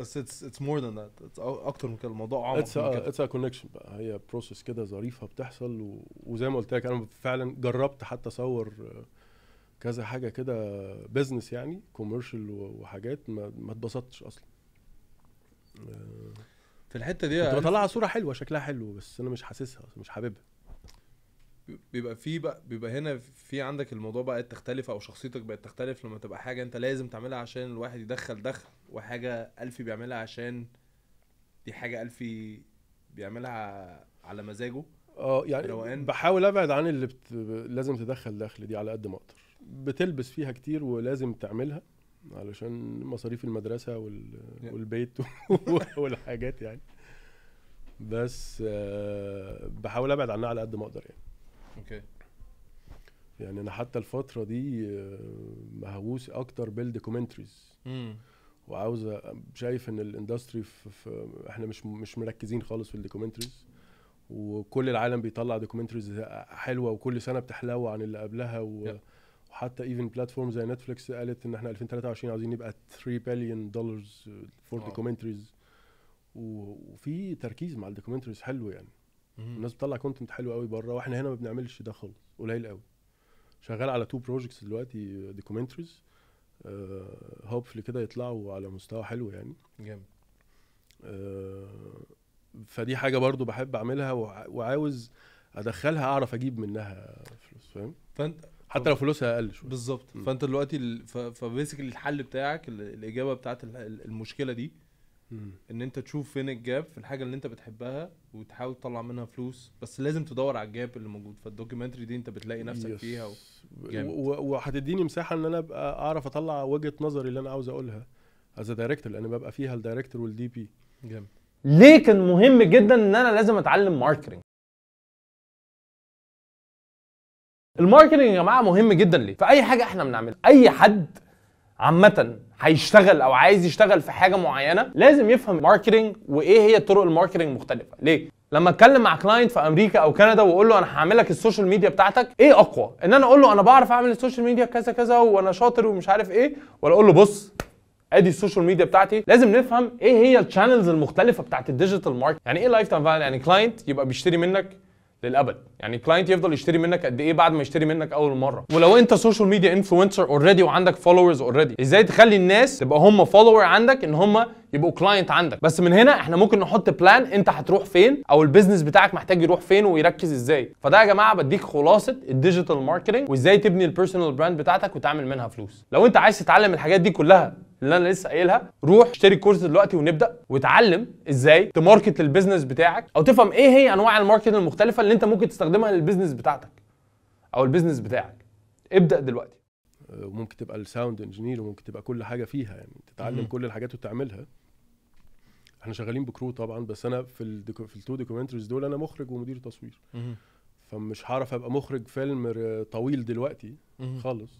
بس اتس اتس مور ذان ذات اكتر من كده الموضوع اعمق اتس اتس كونكشن بقى هي بروسيس كده ظريفه بتحصل و... وزي ما قلت لك انا فعلا جربت حتى اصور كذا حاجه كده بزنس يعني كوميرشال وحاجات ما ما اتبسطتش اصلا في الحته دي كنت بطلعها صوره حلوه شكلها حلو بس انا مش حاسسها مش حاببها بيبقى في بقى بيبقى هنا في عندك الموضوع بقت تختلف او شخصيتك بقت تختلف لما تبقى حاجه انت لازم تعملها عشان الواحد يدخل دخل وحاجه الفي بيعملها عشان دي حاجه الفي بيعملها على مزاجه اه يعني روان. بحاول ابعد عن اللي بت... لازم تدخل دخل دي على قد ما اقدر بتلبس فيها كتير ولازم تعملها علشان مصاريف المدرسه وال... والبيت [laughs] والحاجات يعني بس آه، بحاول ابعد عنها على قد ما اقدر يعني اوكي يعني انا حتى الفتره دي آه، مهووس اكتر بالدوكيومنتريز وعاوز شايف ان الاندستري في احنا مش مش مركزين خالص في الدوكيومنتريز وكل العالم بيطلع دوكيومنتريز حلوه وكل سنه بتحلو عن اللي قبلها و... وحتى ايفن بلاتفورم زي نتفليكس قالت ان احنا 2023 عاوزين نبقى 3 بليون دولارز فور دوكيومنتريز وفي تركيز مع الدوكيومنتريز حلو يعني الناس بتطلع كونتنت حلو قوي بره واحنا هنا ما بنعملش ده خالص قليل قوي شغال على تو بروجكتس دلوقتي دوكيومنتريز uh, هوبفلي uh, كده يطلعوا على مستوى حلو يعني جامد uh, فدي حاجه برضو بحب اعملها وعاوز ادخلها اعرف اجيب منها فلوس فاهم فانت حتى لو فلوسها اقل شويه بالظبط فانت دلوقتي فبيسكلي الحل بتاعك الاجابه بتاعت المشكله دي مم. ان انت تشوف فين الجاب في الحاجه اللي انت بتحبها وتحاول تطلع منها فلوس بس لازم تدور على الجاب اللي موجود فالدوكيومنتري دي انت بتلاقي نفسك يس. فيها وهتديني مساحه ان انا ابقى اعرف اطلع وجهه نظري اللي انا عاوز اقولها از دايركتور لان ببقى فيها الدايركتور والدي بي جامد ليه كان مهم جدا ان انا لازم اتعلم ماركتنج الماركتنج يا جماعه مهم جدا ليه في اي حاجه احنا بنعملها اي حد عامه هيشتغل او عايز يشتغل في حاجه معينه لازم يفهم ماركتنج وايه هي طرق الماركتنج مختلفه ليه لما اتكلم مع كلاينت في امريكا او كندا واقول له انا هعمل لك السوشيال ميديا بتاعتك ايه اقوى ان انا اقول له انا بعرف اعمل السوشيال ميديا كذا كذا وانا شاطر ومش عارف ايه ولا اقول له بص ادي السوشيال ميديا بتاعتي لازم نفهم ايه هي الشانلز المختلفه بتاعت الديجيتال ماركت يعني ايه لايف تايم يعني كلاينت يبقى بيشتري منك للابد يعني الكلاينت يفضل يشتري منك قد ايه بعد ما يشتري منك اول مره ولو انت سوشيال ميديا انفلونسر اوريدي وعندك فولورز اوريدي ازاي تخلي الناس تبقى هم فولور عندك ان هم يبقوا كلاينت عندك بس من هنا احنا ممكن نحط بلان انت هتروح فين او البيزنس بتاعك محتاج يروح فين ويركز ازاي فده يا جماعه بديك خلاصه الديجيتال ماركتنج وازاي تبني البيرسونال براند بتاعتك وتعمل منها فلوس لو انت عايز تتعلم الحاجات دي كلها اللي انا لسه قايلها روح اشتري الكورس دلوقتي ونبدا وتعلم ازاي تماركت للبيزنس بتاعك او تفهم ايه هي انواع الماركتنج المختلفه اللي انت ممكن تستخدمها للبيزنس بتاعتك او البيزنس بتاعك ابدا دلوقتي وممكن آه، تبقى الساوند انجينير وممكن تبقى كل حاجه فيها يعني تتعلم كل الحاجات وتعملها احنا شغالين بكرو طبعا بس انا في الـ في التو دوكيومنتريز دول انا مخرج ومدير تصوير فمش هعرف ابقى مخرج فيلم طويل دلوقتي خالص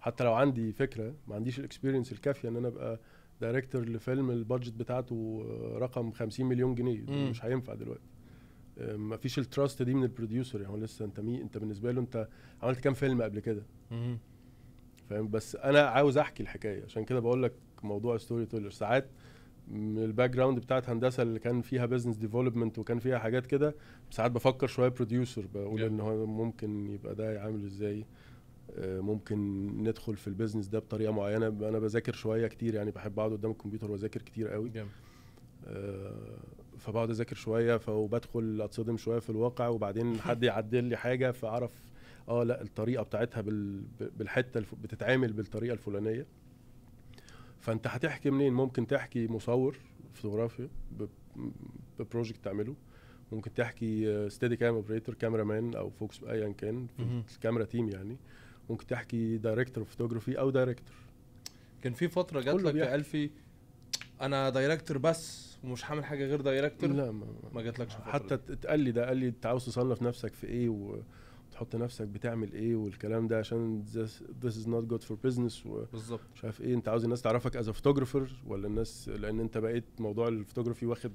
حتى لو عندي فكره ما عنديش الاكسبيرينس الكافيه ان انا ابقى دايركتور لفيلم البادجت بتاعته رقم 50 مليون جنيه مم. مش هينفع دلوقتي آه، ما فيش التراست دي من البروديوسر يعني هو لسه انت مين انت بالنسبه له انت عملت كام فيلم قبل كده فاهم بس انا عاوز احكي الحكايه عشان كده بقول لك موضوع ستوري تيلر ساعات من الباك جراوند بتاعت هندسه اللي كان فيها بزنس ديفلوبمنت وكان فيها حاجات كده ساعات بفكر شويه بروديوسر بقول yeah. ان هو ممكن يبقى ده عامل ازاي آه، ممكن ندخل في البيزنس ده بطريقه معينه انا بذاكر شويه كتير يعني بحب اقعد قدام الكمبيوتر واذاكر كتير قوي جميل. آه، فبقعد اذاكر شويه فبدخل اتصدم شويه في الواقع وبعدين [laughs] حد يعدل لي حاجه فاعرف اه لا الطريقه بتاعتها بالحته الف... بتتعامل بالطريقه الفلانيه فانت هتحكي منين ممكن تحكي مصور فوتوغرافيا ببروجكت تعمله ممكن تحكي ستيدي كام اوبريتور كاميرا مان او فوكس ايا كان الكاميرا تيم يعني ممكن تحكي دايركتور فوتوغرافي او دايركتور كان في فتره جات لك يا الفي انا دايركتور بس ومش هعمل حاجه غير دايركتور لا ما, ما جاتلكش حتى اتقال لي ده قال لي انت عاوز تصنف نفسك في ايه و... تحط نفسك بتعمل ايه والكلام ده عشان this is not good for business و بالظبط مش عارف ايه انت عاوز الناس تعرفك از فوتوغرافر ولا الناس لان انت بقيت موضوع الفوتوغرافي واخد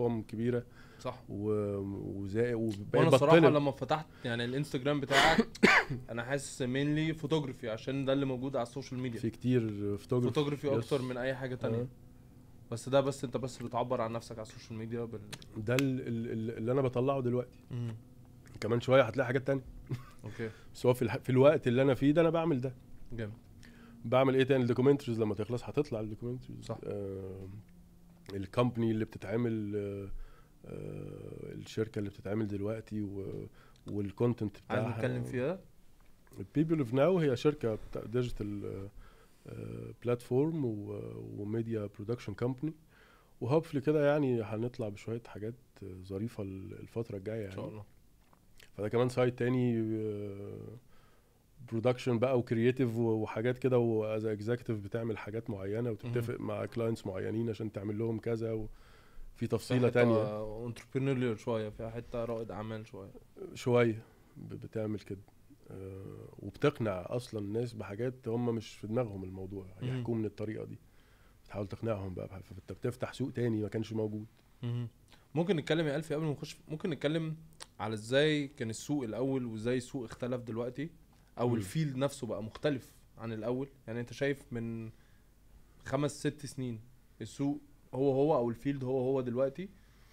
ارقام كبيره صح وزي وانا صراحه لما فتحت يعني الانستجرام بتاعك [coughs] انا حاسس مينلي فوتوغرافي عشان ده اللي موجود على السوشيال ميديا في كتير فوتوغرافي فوتوغرافي اكتر من اي حاجه تانية أه. بس ده بس انت بس بتعبر عن نفسك على السوشيال ميديا بال... ده اللي, اللي انا بطلعه دلوقتي كمان شويه هتلاقي حاجات تانية اوكي [laughs] بس هو في, الح... في الوقت اللي انا فيه ده انا بعمل ده جامد بعمل ايه تاني الدوكيومنتريز لما تخلص هتطلع الدوكيومنتريز صح آه الكومباني اللي بتتعمل آه، الشركه اللي بتتعمل دلوقتي والكونتنت بتاعها عايز نتكلم فيها بيبل اوف ناو هي شركه ديجيتال بلاتفورم وميديا برودكشن كومباني وهوبفلي كده يعني هنطلع بشويه حاجات ظريفه الفتره الجايه يعني ان شاء الله فده كمان سايت تاني آه، برودكشن بقى وكرييتيف وحاجات كده واز اكزكتيف بتعمل حاجات معينه وتتفق مع كلاينتس معينين عشان تعمل لهم كذا وفي تفصيله تانية انتربرينور شويه فيها حته رائد اعمال شويه شويه بتعمل كده آه، وبتقنع اصلا الناس بحاجات هم مش في دماغهم الموضوع يحكوا من الطريقه دي بتحاول تقنعهم بقى فانت بتفتح سوق تاني ما كانش موجود ممكن نتكلم يا الفي قبل ما نخش ممكن نتكلم على ازاي كان السوق الاول وازاي السوق اختلف دلوقتي او الفيلد نفسه بقى مختلف عن الاول يعني انت شايف من خمس ست سنين السوق هو هو او الفيلد هو هو دلوقتي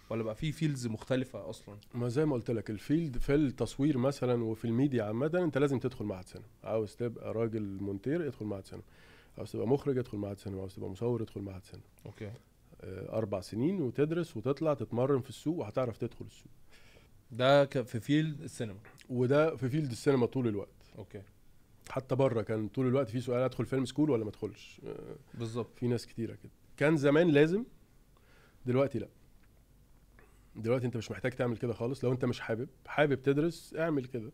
ولا بقى في فيلدز مختلفه اصلا ما زي ما قلت لك الفيلد في التصوير مثلا وفي الميديا عامه انت لازم تدخل معهد سينما عاوز تبقى راجل مونتير ادخل معهد سينما عاوز تبقى مخرج ادخل معهد سينما عاوز تبقى مصور ادخل معهد سينما اوكي آه، اربع سنين وتدرس وتطلع تتمرن في السوق وهتعرف تدخل السوق ده في فيلد السينما وده في فيلد السينما طول الوقت اوكي حتى بره كان طول الوقت في سؤال ادخل فيلم سكول ولا ما ادخلش آه، بالظبط في ناس كتيره كده كان زمان لازم دلوقتي لا دلوقتي انت مش محتاج تعمل كده خالص لو انت مش حابب حابب تدرس اعمل كده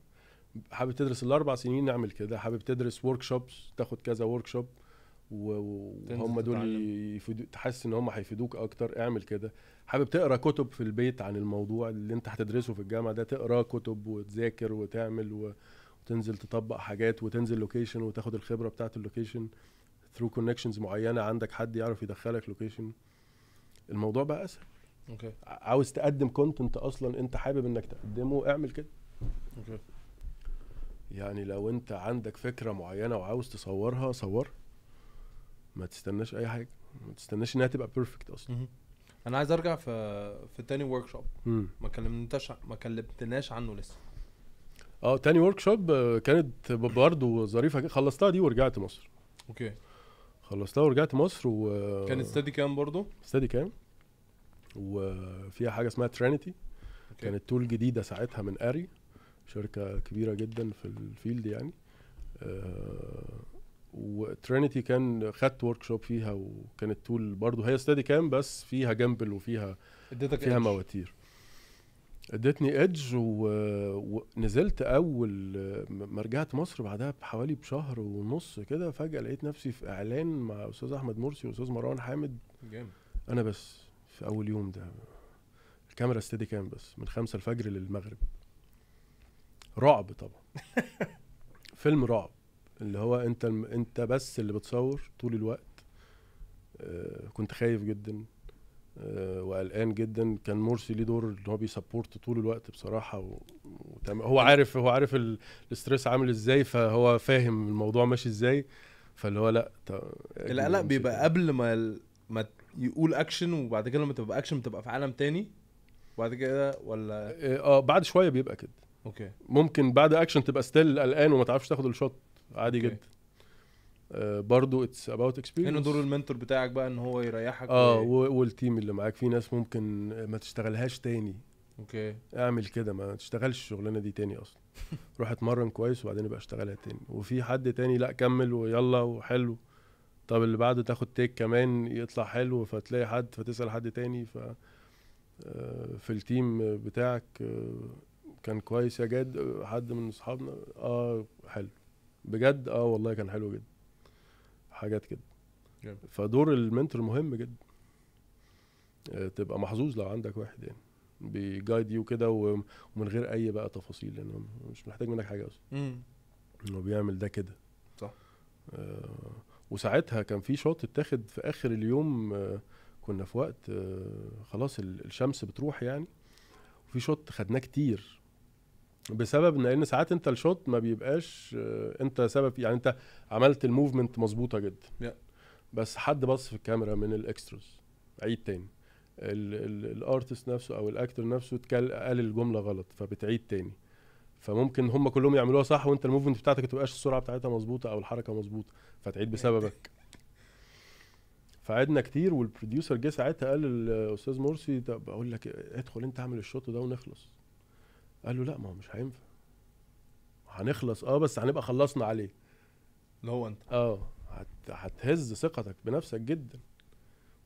حابب تدرس الاربع سنين اعمل كده حابب تدرس ورك شوبس تاخد كذا ورك شوب وهم دول يفيدو... تحس ان هم هيفيدوك اكتر اعمل كده حابب تقرا كتب في البيت عن الموضوع اللي انت هتدرسه في الجامعه ده تقرا كتب وتذاكر وتعمل و... تنزل تطبق حاجات وتنزل لوكيشن وتاخد الخبره بتاعه اللوكيشن ثرو كونكشنز معينه عندك حد يعرف يدخلك لوكيشن الموضوع بقى اسهل اوكي عاوز تقدم كونتنت اصلا انت حابب انك تقدمه اعمل كده اوكي يعني لو انت عندك فكره معينه وعاوز تصورها صور ما تستناش اي حاجه ما تستناش انها تبقى بيرفكت اصلا انا عايز ارجع في في تاني ورك شوب ما كلمتناش ما كلمتناش عنه لسه اه تاني ورك شوب آه، كانت برضه ظريفه خلصتها دي ورجعت مصر اوكي خلصتها ورجعت مصر و كانت ستادي كام برضه؟ ستادي كام وفيها حاجه اسمها ترينيتي كانت تول جديده ساعتها من اري شركه كبيره جدا في الفيلد يعني آه، وترينيتي كان خدت ورك شوب فيها وكانت تول برضه هي ستادي كام بس فيها جنبل وفيها فيها مواتير ادتني ايدج ونزلت اول ما رجعت مصر بعدها بحوالي بشهر ونص كده فجاه لقيت نفسي في اعلان مع استاذ احمد مرسي واستاذ مروان حامد جامد انا بس في اول يوم ده الكاميرا استدي كام بس من خمسة الفجر للمغرب رعب طبعا [laughs] فيلم رعب اللي هو انت انت بس اللي بتصور طول الوقت آه، كنت خايف جدا آه، وقلقان جدا كان مرسي ليه دور ان هو بيسبورت طول الوقت بصراحه و... وتم... هو عارف هو عارف ال... الاستريس عامل ازاي فهو فاهم الموضوع ماشي ازاي فاللي هو لا ت... القلق بيبقى قبل ما ال... ما يقول اكشن وبعد كده لما تبقى اكشن بتبقى في عالم تاني وبعد كده ولا آه،, اه بعد شويه بيبقى كده اوكي ممكن بعد اكشن تبقى ستيل قلقان وما تعرفش تاخد الشوت عادي أوكي. جدا برضه اتس اباوت اكسبيرينس هنا دور المنتور بتاعك بقى ان هو يريحك اه و... والتيم اللي معاك في ناس ممكن ما تشتغلهاش تاني اوكي اعمل كده ما تشتغلش الشغلانه دي تاني اصلا [laughs] روح اتمرن كويس وبعدين ابقى اشتغلها تاني وفي حد تاني لا كمل ويلا وحلو طب اللي بعده تاخد تيك كمان يطلع حلو فتلاقي حد فتسال حد تاني ف آه، في التيم بتاعك آه، كان كويس يا جد آه، حد من اصحابنا اه حلو بجد اه والله كان حلو جدا حاجات كده جميل. فدور المنتور مهم جدا آه، تبقى محظوظ لو عندك واحد يعني بيجايد يو كده ومن غير اي بقى تفاصيل لانه يعني مش محتاج منك حاجه اصلا انه بيعمل ده كده صح آه وساعتها كان في شوط اتاخد في اخر اليوم آه كنا في وقت آه خلاص الشمس بتروح يعني وفي شوط خدناه كتير بسبب ان لان ساعات انت الشوت ما بيبقاش آه، انت سبب يعني انت عملت الموفمنت مظبوطه جدا yeah. بس حد بص في الكاميرا من الاكستراز عيد تاني الارتست نفسه او الاكتر نفسه قال الجمله غلط فبتعيد تاني فممكن هم كلهم يعملوها صح وانت الموفمنت بتاعتك تبقاش السرعه بتاعتها مظبوطه او الحركه مظبوطه فتعيد بسببك فعدنا كتير والبروديوسر جه ساعتها قال الاستاذ مرسي طب اقول لك إيه، ادخل انت اعمل الشوت ده ونخلص قال له لا ما هو مش هينفع هنخلص اه بس هنبقى خلصنا عليه اللي هو انت اه هتهز ثقتك بنفسك جدا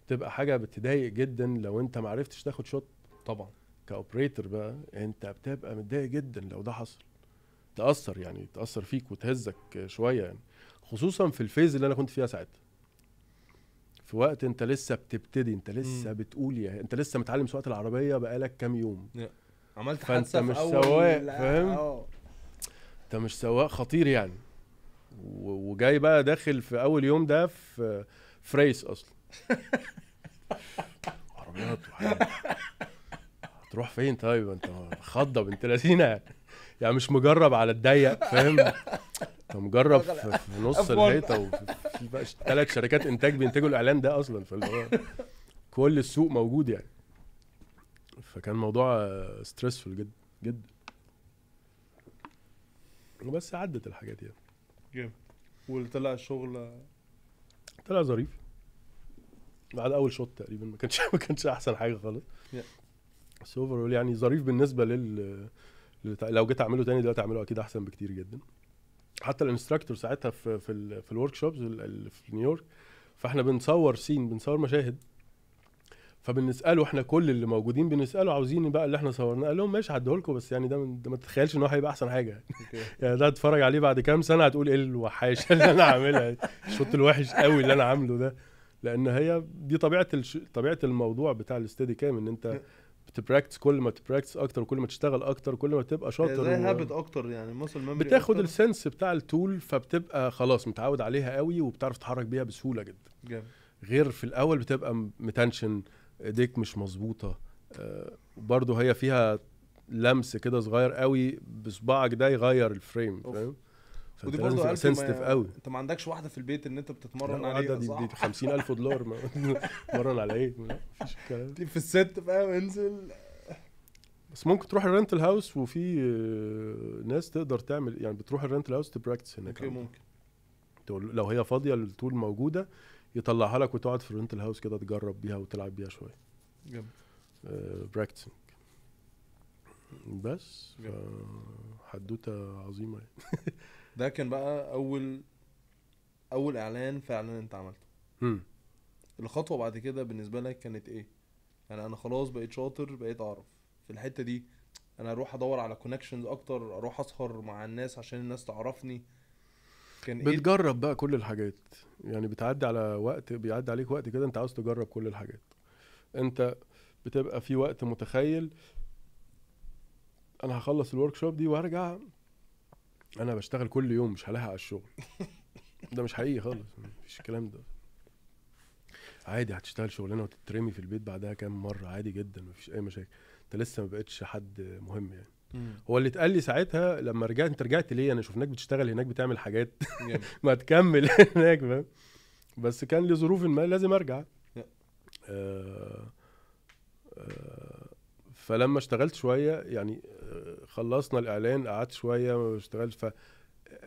تبقى حاجه بتضايق جدا لو انت ما عرفتش تاخد شوت طبعا كاوبريتور بقى انت بتبقى متضايق جدا لو ده حصل تاثر يعني تاثر فيك وتهزك شويه يعني خصوصا في الفيز اللي انا كنت فيها ساعتها في وقت انت لسه بتبتدي انت لسه م. بتقول يا انت لسه متعلم سواقه العربيه بقالك كام يوم yeah. عملت فانت مش سواق فاهم آه. انت مش سواق خطير يعني وجاي بقى داخل في اول يوم ده في فريس اصلا [laughs] عربيات هتروح فين طيب انت خضب انت لذينه يعني. يعني مش مجرب على الضيق فاهم انت مجرب في, في نص الحيطه وفي ثلاث شركات انتاج بينتجوا الاعلان ده اصلا فاللي هو [laughs] كل السوق موجود يعني فكان الموضوع ستريسفول جدا جدا وبس عدت الحاجات يعني جامد واللي طلع الشغل طلع ظريف بعد اول شوط تقريبا ما كانش [laughs] ما كانش احسن حاجه خالص بس اوفرول يعني ظريف بالنسبه لل لو جيت اعمله تاني دلوقتي اعمله اكيد احسن بكتير جدا حتى الانستراكتور ساعتها في في الورك شوبس في نيويورك فاحنا بنصور سين بنصور مشاهد فبنساله احنا كل اللي موجودين بنساله عاوزين بقى اللي احنا صورناه قال لهم ماشي لكم بس يعني ده ما تتخيلش ان هو هيبقى احسن حاجه [laughs] يعني ده اتفرج عليه بعد كام سنه هتقول ايه الوحاشه [laughs] اللي انا عاملها الشوط الوحش قوي اللي انا عامله ده لان هي دي طبيعه الش... طبيعه الموضوع بتاع الاستدي كام ان انت بتبراكتس كل ما تبراكتس اكتر وكل ما تشتغل اكتر كل ما تبقى يعني شاطر زي هابت و... اكتر يعني مصل ميموري بتاخد السنس بتاع التول فبتبقى خلاص متعود عليها قوي وبتعرف تتحرك بيها بسهوله جدا جميل. غير في الاول بتبقى متنشن ايديك مش مظبوطه آه، برضو هي فيها لمس كده صغير قوي بصباعك ده يغير الفريم فاهم ودي برضه سنسيتيف قوي انت ما عندكش واحده في البيت ان انت بتتمرن عليها صح؟ دي دي 50000 دولار [laughs] بتتمرن على ايه مفيش الكلام دي في الست فاهم انزل بس ممكن تروح الرنتل هاوس وفي آه، ناس تقدر تعمل يعني بتروح الرنتل هاوس تبراكتس هناك اوكي ممكن لو هي فاضيه الطول موجوده يطلعها لك وتقعد في رنت الهاوس كده تجرب بيها وتلعب بيها شويه جميل براكتسنج آه، بس آه، حدوته عظيمه يعني [laughs] ده كان بقى اول اول اعلان فعلا انت عملته الخطوه بعد كده بالنسبه لك كانت ايه يعني انا خلاص بقيت شاطر بقيت اعرف في الحته دي انا اروح ادور على كونكشنز اكتر اروح اسهر مع الناس عشان الناس تعرفني كان إيه؟ بتجرب بقى كل الحاجات يعني بتعدي على وقت بيعدي عليك وقت كده انت عاوز تجرب كل الحاجات انت بتبقى في وقت متخيل انا هخلص الورك شوب دي وارجع انا بشتغل كل يوم مش هلاحق على الشغل ده مش حقيقي خالص مفيش الكلام ده عادي هتشتغل شغلانه وتترمي في البيت بعدها كام مره عادي جدا مفيش اي مشاكل انت لسه ما بقتش حد مهم يعني مم. هو اللي اتقال لي ساعتها لما رجعت انت رجعت ليه انا شفناك بتشتغل هناك بتعمل حاجات [laughs] ما تكمل هناك فاهم بس كان لظروف ما لازم ارجع آه آه فلما اشتغلت شويه يعني آه، خلصنا الاعلان قعدت شويه ما اشتغلت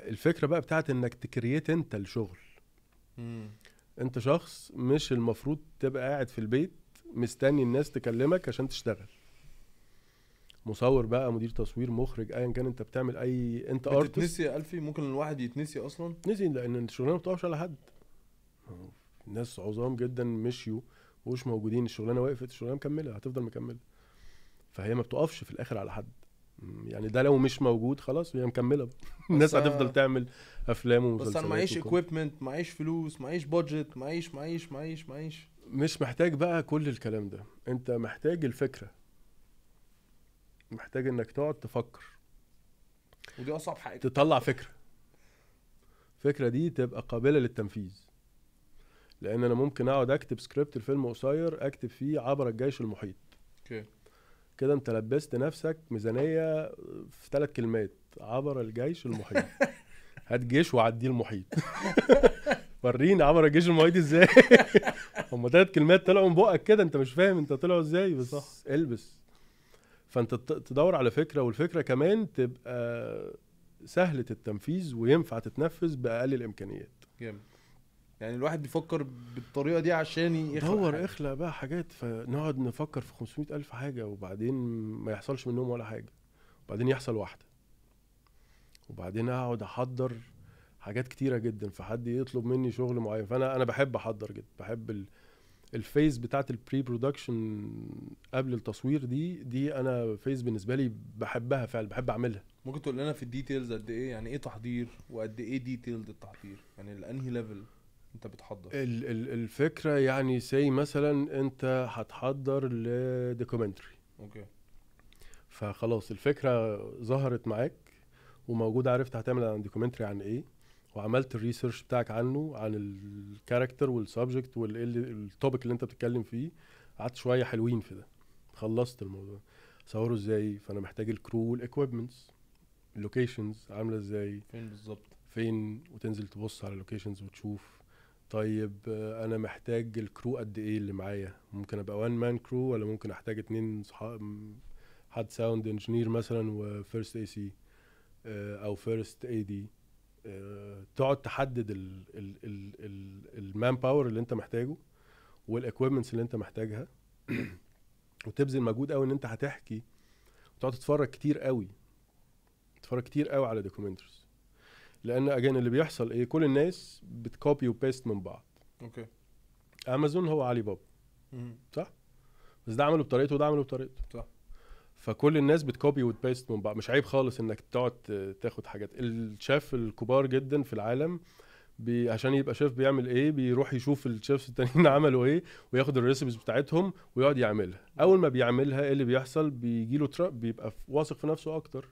فالفكره بقى بتاعت انك تكريت انت الشغل مم. انت شخص مش المفروض تبقى قاعد في البيت مستني الناس تكلمك عشان تشتغل مصور بقى مدير تصوير مخرج ايا كان انت بتعمل اي انت ارتست بتتنسي يا الفي ممكن الواحد يتنسي اصلا نسي لان الشغلانه ما بتقفش على حد ناس عظام جدا مشيوا ومش موجودين الشغلانه وقفت الشغلانه مكمله هتفضل مكمله فهي ما بتقفش في الاخر على حد يعني ده لو مش موجود خلاص هي مكمله [laughs] الناس هتفضل تعمل افلام ومسلسلات بس انا معيش اكويبمنت معيش فلوس معيش بادجت معيش معيش معيش معيش مش محتاج بقى كل الكلام ده انت محتاج الفكره محتاج انك تقعد تفكر ودي اصعب حاجه تطلع فكره الفكره دي تبقى قابله للتنفيذ لان انا ممكن اقعد اكتب سكريبت الفيلم قصير اكتب فيه عبر الجيش المحيط اوكي كده انت لبست نفسك ميزانيه في ثلاث كلمات عبر الجيش المحيط [laughs] هات جيش وعديه المحيط [laughs] وريني عبر الجيش المحيط ازاي [laughs] هم ثلاث كلمات طلعوا من بقك كده انت مش فاهم انت طلعوا ازاي بس صح البس فانت تدور على فكره والفكره كمان تبقى سهله التنفيذ وينفع تتنفذ باقل الامكانيات جميل. يعني الواحد بيفكر بالطريقه دي عشان يخلق دور اخلق بقى حاجات فنقعد نفكر في 500 الف حاجه وبعدين ما يحصلش منهم ولا حاجه وبعدين يحصل واحده وبعدين اقعد احضر حاجات كتيره جدا فحد يطلب مني شغل معين فانا انا بحب احضر جدا بحب ال... الفيز بتاعت البري برودكشن قبل التصوير دي دي انا فيز بالنسبه لي بحبها فعلا بحب اعملها ممكن تقول لنا في الديتيلز قد ايه يعني ايه تحضير وقد ايه ديتيلد التحضير يعني لانهي ليفل انت بتحضر ال ال الفكره يعني سي مثلا انت هتحضر لدوكيومنتري اوكي فخلاص الفكره ظهرت معاك وموجوده عرفت هتعمل عن دوكيومنتري عن ايه وعملت الريسيرش بتاعك عنه عن الكاركتر والسبجكت والتوبيك اللي انت بتتكلم فيه قعدت شويه حلوين في ده خلصت الموضوع صوره ازاي فانا محتاج الكرو والاكويبمنتس اللوكيشنز عامله ازاي فين بالظبط فين وتنزل تبص على اللوكيشنز وتشوف طيب انا محتاج الكرو قد ايه اللي معايا ممكن ابقى وان مان كرو ولا ممكن احتاج اتنين صحاب حد ساوند انجينير مثلا وفيرست اي سي او فيرست اي دي تقعد تحدد المان باور اللي انت محتاجه والاكويبمنتس اللي انت محتاجها [clears throat] وتبذل مجهود قوي ان انت هتحكي وتقعد تتفرج كتير قوي تتفرج كتير قوي على دوكيومنتريز لان اجان اللي بيحصل ايه كل الناس بتكوبي وبيست من بعض اوكي امازون هو علي بابا صح بس ده عمله بطريقته وده عمله بطريقته صح فكل الناس بتكوبي وتبيست من بعض مش عيب خالص انك تقعد تاخد حاجات الشيف الكبار جدا في العالم بي عشان يبقى شيف بيعمل ايه بيروح يشوف الشيفس التانيين [laughs] عملوا ايه وياخد الريسبيز بتاعتهم ويقعد يعملها اول ما بيعملها ايه اللي بيحصل بيجي له ترق بيبقى واثق في نفسه اكتر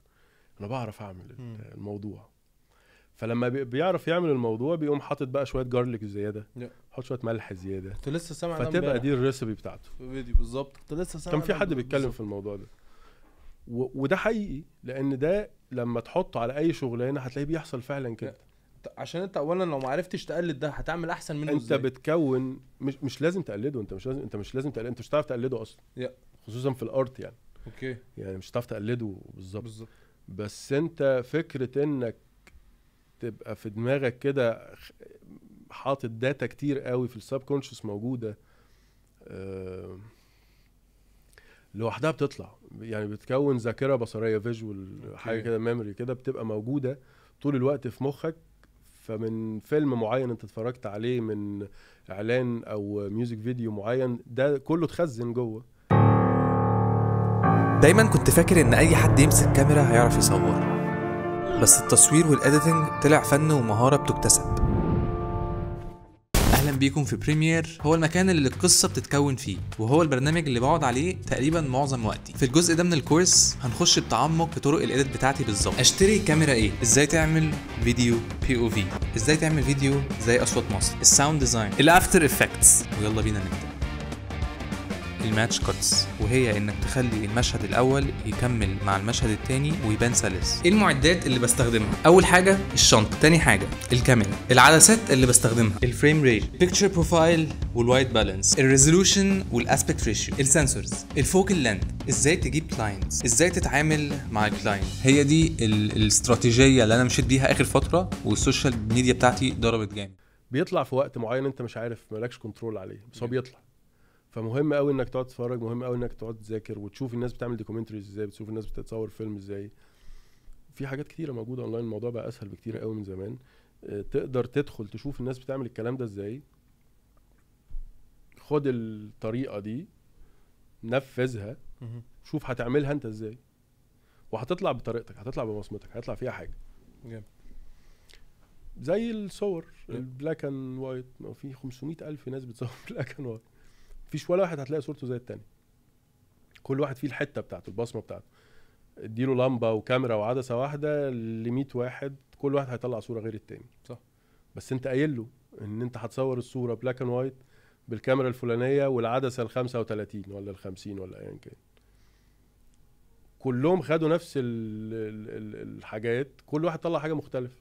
انا بعرف اعمل الموضوع فلما بيعرف يعمل الموضوع بيقوم حاطط بقى شويه جارليك زياده حط شويه ملح زياده كنت لسه سامع فتبقى دي الريسبي بتاعته فيديو بالظبط كنت لسه سامع كان في حد بيتكلم في الموضوع ده وده حقيقي لان ده لما تحطه على اي شغلانه هتلاقيه بيحصل فعلا كده عشان انت اولا لو ما عرفتش تقلد ده هتعمل احسن منه انت ازاي؟ بتكون مش مش لازم تقلده انت مش لازم انت مش لازم تقلده انت مش هتعرف تقلده اصلا yeah. خصوصا في الارت يعني اوكي يعني مش هتعرف تقلده بالظبط بالظبط بس انت فكره انك تبقى في دماغك كده حاطط داتا كتير قوي في السب كونشس موجوده أه لوحدها بتطلع يعني بتكون ذاكره بصريه فيجوال حاجه كده ميموري كده بتبقى موجوده طول الوقت في مخك فمن فيلم معين انت اتفرجت عليه من اعلان او ميوزك فيديو معين ده كله اتخزن جوه دايما كنت فاكر ان اي حد يمسك كاميرا هيعرف يصور بس التصوير والاديتنج طلع فن ومهاره بتكتسب بيكم في بريمير هو المكان اللي القصه بتتكون فيه وهو البرنامج اللي بقعد عليه تقريبا معظم وقتي في الجزء ده من الكورس هنخش بتعمق في طرق الايديت بتاعتي بالظبط اشتري كاميرا ايه ازاي تعمل فيديو بي او في ازاي تعمل فيديو زي اصوات مصر الساوند ديزاين الافتر افكتس ويلا بينا نبدا الماتش كاتس وهي انك تخلي المشهد الاول يكمل مع المشهد الثاني ويبان سلس ايه المعدات اللي بستخدمها اول حاجه الشنطه تاني حاجه الكاميرا العدسات اللي بستخدمها الفريم ريت بيكتشر بروفايل والوايت بالانس الريزولوشن والاسبكت ريشيو السنسورز الفوكال لينث ازاي تجيب كلاينتس ازاي تتعامل مع الكلاينت هي دي الاستراتيجيه اللي انا مشيت بيها اخر فتره والسوشيال ميديا بتاعتي ضربت جامد بيطلع في وقت معين انت مش عارف مالكش كنترول عليه بس هو بيطلع فمهم قوي انك تقعد تتفرج مهم قوي انك تقعد تذاكر وتشوف الناس بتعمل دوكيومنتريز ازاي بتشوف الناس بتتصور فيلم ازاي في حاجات كتيره موجوده اونلاين الموضوع بقى اسهل بكتير قوي من زمان آه، تقدر تدخل تشوف الناس بتعمل الكلام ده ازاي خد الطريقه دي نفذها شوف هتعملها انت ازاي وهتطلع بطريقتك هتطلع ببصمتك هيطلع فيها حاجه جميل. زي الصور البلاك اند وايت ما في 500 الف ناس بتصور بلاك اند وايت فيش ولا واحد هتلاقي صورته زي التاني كل واحد فيه الحته بتاعته البصمه بتاعته اديله لمبه وكاميرا وعدسه واحده ل 100 واحد كل واحد هيطلع صوره غير التاني صح بس انت قايل له ان انت هتصور الصوره بلاك اند وايت بالكاميرا الفلانيه والعدسه ال 35 ولا ال 50 ولا ايا كان كلهم خدوا نفس الحاجات كل واحد طلع حاجه مختلفه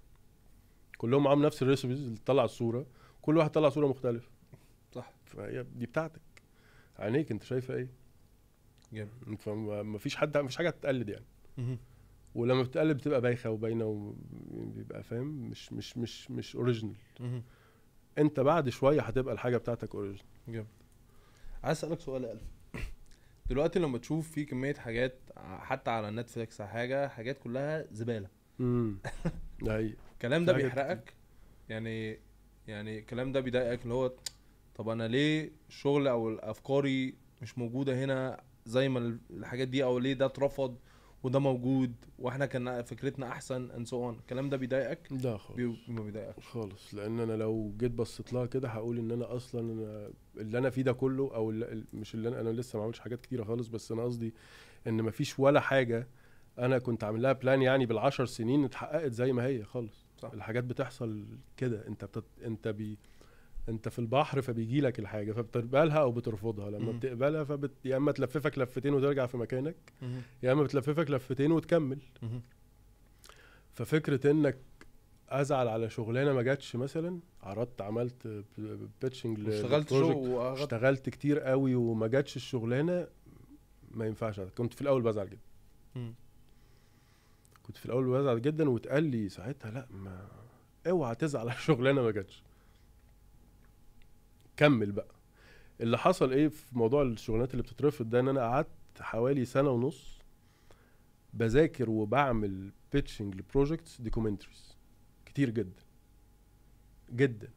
كلهم معاهم نفس الريسبيز اللي طلع الصوره كل واحد طلع صوره مختلفه صح فهي دي بتاعتك عينيك انت شايفه ايه جامد فمفيش حد مفيش حاجه تقلد يعني ولما بتقلب بتبقى بايخه وباينه وبيبقى فاهم مش مش مش مش اوريجينال انت بعد شويه هتبقى الحاجه بتاعتك اوريجينال جامد عايز اسالك سؤال الف دلوقتي لما تشوف في كميه حاجات حتى على نتفليكس حاجه حاجات كلها زباله امم [laughs] الكلام ده بيحرقك يعني يعني الكلام ده بيضايقك اللي هو طب انا ليه الشغل او افكاري مش موجوده هنا زي ما الحاجات دي او ليه ده اترفض وده موجود واحنا كان فكرتنا احسن اند سو اون الكلام ده بيضايقك لا خالص بي... ما بيضايقكش خالص لان انا لو جيت بصيت لها كده هقول ان انا اصلا أنا اللي انا فيه ده كله او اللي مش اللي انا, أنا لسه ما عملتش حاجات كتيره خالص بس انا قصدي ان ما فيش ولا حاجه انا كنت عامل لها بلان يعني بالعشر سنين اتحققت زي ما هي خالص صح. الحاجات بتحصل كده انت بتت... انت بي انت في البحر فبيجي لك الحاجه فبتقبلها او بترفضها لما بتقبلها فبت يا اما تلففك لفتين وترجع في مكانك يا اما بتلففك لفتين وتكمل ففكره انك ازعل على شغلانه ما جاتش مثلا عرضت عملت بيتشنج اشتغلت اشتغلت كتير قوي وما جاتش الشغلانه ما ينفعش كنت في الاول بزعل جدا كنت في الاول بزعل جدا واتقال لي ساعتها لا ما اوعى تزعل على [laughs] شغلانه ما جاتش كمل بقى اللي حصل ايه في موضوع الشغلانات اللي بتترفض ده ان انا قعدت حوالي سنه ونص بذاكر وبعمل بيتشنج لبروجكتس دوكيومنتريز كتير جدا جدا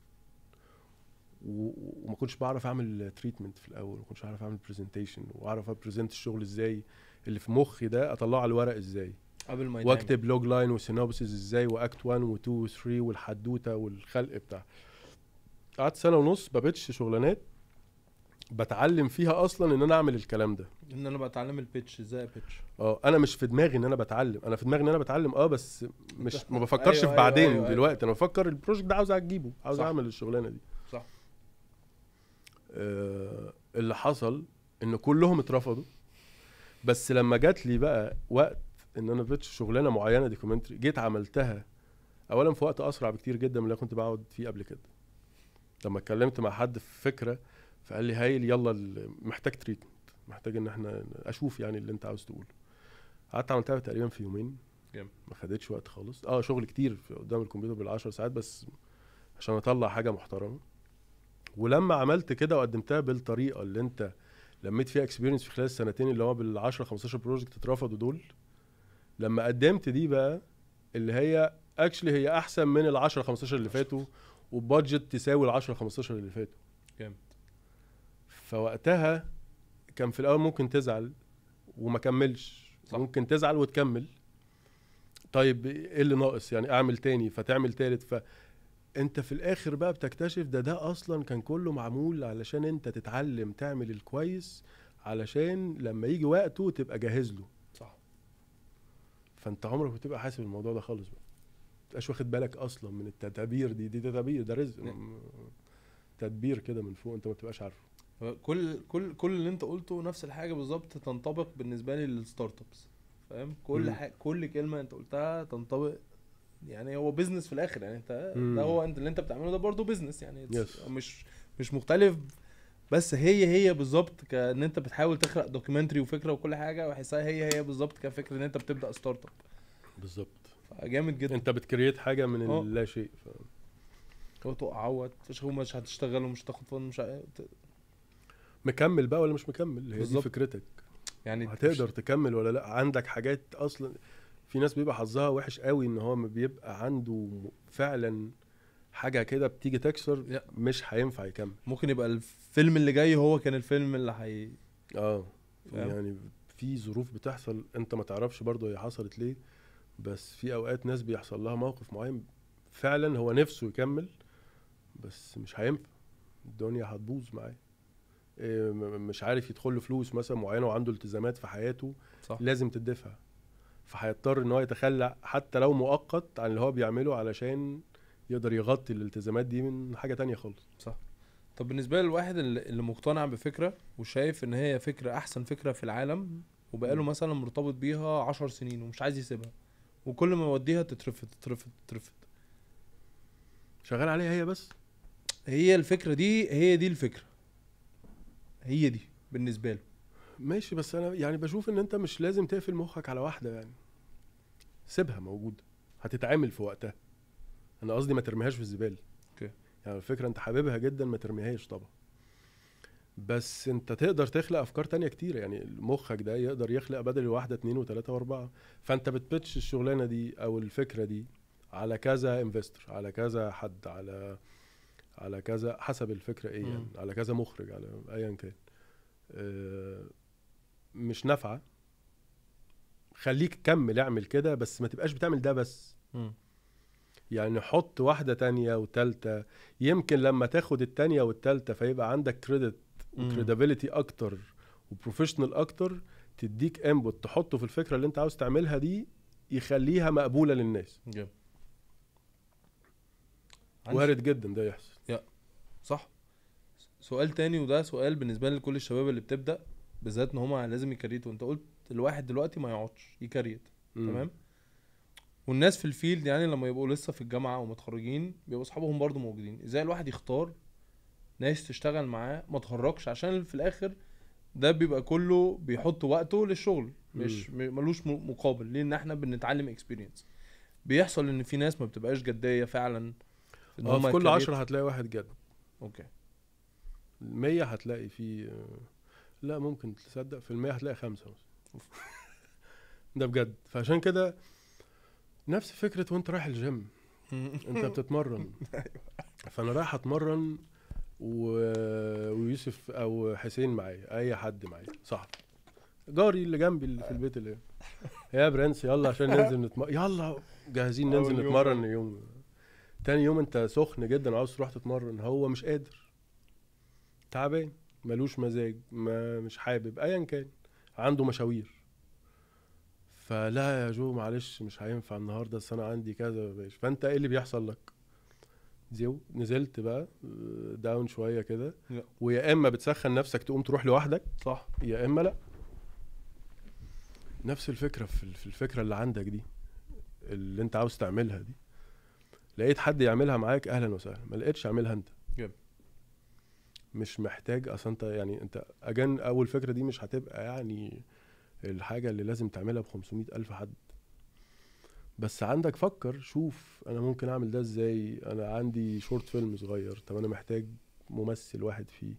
وما كنتش بعرف اعمل تريتمنت في الاول ما كنتش عارف اعمل برزنتيشن واعرف ابرزنت الشغل ازاي اللي في مخي ده اطلعه على الورق ازاي قبل ما واكتب لوج لاين وسينوبسيس ازاي واكت 1 و2 و3 والحدوته والخلق بتاع قعدت سنه ونص ببيتش شغلانات بتعلم فيها اصلا ان انا اعمل الكلام ده ان انا بتعلم البيتش ازاي بيتش اه انا مش في دماغي ان انا بتعلم انا في دماغي ان انا بتعلم اه بس مش [laughs] ما بفكرش أيوة في أيوة، بعدين أيوة أيوة دلوقتي انا بفكر البروجكت ده عاوز اجيبه عاوز صح. اعمل الشغلانه دي صح آه اللي حصل ان كلهم اترفضوا بس لما جات لي بقى وقت ان انا بيتش شغلانه معينه دوكيومنتري جيت عملتها اولا في وقت اسرع بكتير جدا من اللي كنت بقعد فيه قبل كده لما اتكلمت مع حد في فكره فقال لي هايل يلا محتاج تريتمنت محتاج ان احنا اشوف يعني اللي انت عاوز تقوله قعدت عملتها تقريبا في يومين ما خدتش وقت خالص اه شغل كتير قدام الكمبيوتر بالعشر ساعات بس عشان اطلع حاجه محترمه ولما عملت كده وقدمتها بالطريقه اللي انت لميت فيها اكسبيرينس في خلال السنتين اللي هو بال 10 15 بروجكت اترفضوا دول لما قدمت دي بقى اللي هي اكشلي هي احسن من ال 10 15 اللي فاتوا وبادجت تساوي ال 10 15 اللي فاتوا جامد فوقتها كان في الاول ممكن تزعل وما كملش صح. ممكن تزعل وتكمل طيب ايه اللي ناقص يعني اعمل تاني فتعمل تالت ف انت في الاخر بقى بتكتشف ده ده اصلا كان كله معمول علشان انت تتعلم تعمل الكويس علشان لما يجي وقته تبقى جاهز له صح فانت عمرك ما تبقى حاسب الموضوع ده خالص بقى تبقاش واخد بالك اصلا من التدابير دي دي تدابير ده رزق تدبير كده من فوق انت ما بتبقاش عارفه كل كل كل اللي انت قلته نفس الحاجه بالظبط تنطبق بالنسبه لي للستارت ابس فاهم كل حاجة كل كلمه انت قلتها تنطبق يعني هو بيزنس في الاخر يعني انت مم. ده هو انت اللي انت بتعمله ده برضه بيزنس يعني yes. مش مش مختلف بس هي هي بالظبط كان انت بتحاول تخلق دوكيومنتري وفكره وكل حاجه وحسها هي هي بالظبط كفكره ان انت بتبدا ستارت اب بالظبط فجامد جدا انت بتكريت حاجه من اه. اللا شيء ف... وتقع عوت مش هتشتغل ومش هتاخد فن مش مكمل بقى ولا مش مكمل هي بالزبط. دي فكرتك يعني هتقدر مش... تكمل ولا لا عندك حاجات اصلا في ناس بيبقى حظها وحش قوي ان هو ما بيبقى عنده فعلا حاجه كده بتيجي تكسر مش هينفع يكمل ممكن يبقى الفيلم اللي جاي هو كان الفيلم اللي هي اه يعني في ظروف بتحصل انت ما تعرفش برضه هي حصلت ليه بس في اوقات ناس بيحصل لها موقف معين فعلا هو نفسه يكمل بس مش هينفع الدنيا هتبوظ معاه آه، مش عارف يدخل له فلوس مثلا معينه وعنده التزامات في حياته صح. لازم تدفع فهيضطر ان هو يتخلى حتى لو مؤقت عن اللي هو بيعمله علشان يقدر يغطي الالتزامات دي من حاجه تانية خالص صح طب بالنسبه للواحد اللي مقتنع بفكره وشايف ان هي فكره احسن فكره في العالم وبقاله مثلا مرتبط بيها عشر سنين ومش عايز يسيبها وكل ما اوديها تترفض تترفض تترفض شغال عليها هي بس هي الفكره دي هي دي الفكره هي دي بالنسبه له ماشي بس انا يعني بشوف ان انت مش لازم تقفل مخك على واحده يعني سيبها موجوده هتتعامل في وقتها انا قصدي ما ترميهاش في الزباله اوكي يعني الفكره انت حاببها جدا ما ترميهاش طبعا بس انت تقدر تخلق افكار تانية كتير يعني مخك ده يقدر يخلق بدل واحده اتنين وثلاثه واربعه فانت بتبتش الشغلانه دي او الفكره دي على كذا انفستور على كذا حد على على كذا حسب الفكره ايه يعني على كذا مخرج على ايا كان اه، مش نافعه خليك كمل اعمل كده بس ما تبقاش بتعمل ده بس يعني حط واحده تانية وتالتة يمكن لما تاخد التانية والتالتة فيبقى عندك كريدت وكريديبيليتي اكتر وبروفيشنال اكتر تديك انبوت تحطه في الفكره اللي انت عاوز تعملها دي يخليها مقبوله للناس جامد وارد جدا ده يحصل يا صح سؤال تاني وده سؤال بالنسبه لكل الشباب اللي بتبدا بالذات ان هما لازم يكريتوا انت قلت الواحد دلوقتي ما يقعدش يكريت تمام والناس في الفيلد يعني لما يبقوا لسه في الجامعه ومتخرجين بيبقوا اصحابهم برضو موجودين ازاي الواحد يختار ناس تشتغل معاه ما تخرجش عشان في الاخر ده بيبقى كله بيحط وقته للشغل مش ملوش مقابل لان احنا بنتعلم اكسبيرينس بيحصل ان في ناس ما بتبقاش جديه فعلا إن اه في كل 10 هتلاقي واحد جد اوكي 100 هتلاقي في لا ممكن تصدق في المية هتلاقي خمسة ده بجد فعشان كده نفس فكرة وانت رايح الجيم انت بتتمرن [laughs] أيوة. فانا رايح اتمرن ويوسف او حسين معايا اي حد معايا صاحبي جاري اللي جنبي اللي في البيت اللي يا برنس يلا عشان ننزل نتمرن يلا جاهزين ننزل نتمرن يوم تاني يوم انت سخن جدا عاوز تروح تتمرن هو مش قادر تعبان ملوش مزاج ما مش حابب ايا كان عنده مشاوير فلا يا جو معلش مش هينفع النهارده انا عندي كذا فانت ايه اللي بيحصل لك زيو نزلت بقى داون آه، شويه كده ويا اما بتسخن نفسك تقوم تروح لوحدك صح يا اما لا نفس الفكره في الفكره اللي عندك دي اللي انت عاوز تعملها دي لقيت حد يعملها معاك اهلا وسهلا ما لقيتش اعملها انت جميل. مش محتاج اصل انت يعني انت اجان اول فكره دي مش هتبقى يعني الحاجه اللي لازم تعملها ب 500 الف حد بس عندك فكر شوف انا ممكن اعمل ده ازاي انا عندي شورت فيلم صغير طب انا محتاج ممثل واحد فيه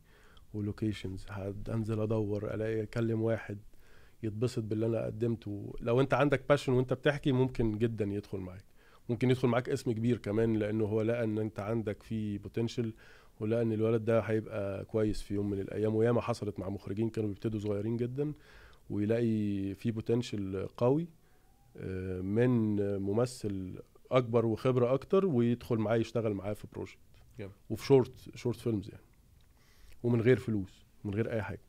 ولوكيشنز انزل ادور الاقي اكلم واحد يتبسط باللي انا قدمته لو انت عندك باشن وانت بتحكي ممكن جدا يدخل معاك ممكن يدخل معاك اسم كبير كمان لانه هو لقى ان انت عندك في بوتنشال ولقى ان الولد ده هيبقى كويس في يوم من الايام وياما حصلت مع مخرجين كانوا بيبتدوا صغيرين جدا ويلاقي في بوتنشال قوي من ممثل اكبر وخبره اكتر ويدخل معاه يشتغل معاه في بروجكت وفي شورت شورت فيلمز يعني ومن غير فلوس من غير اي حاجه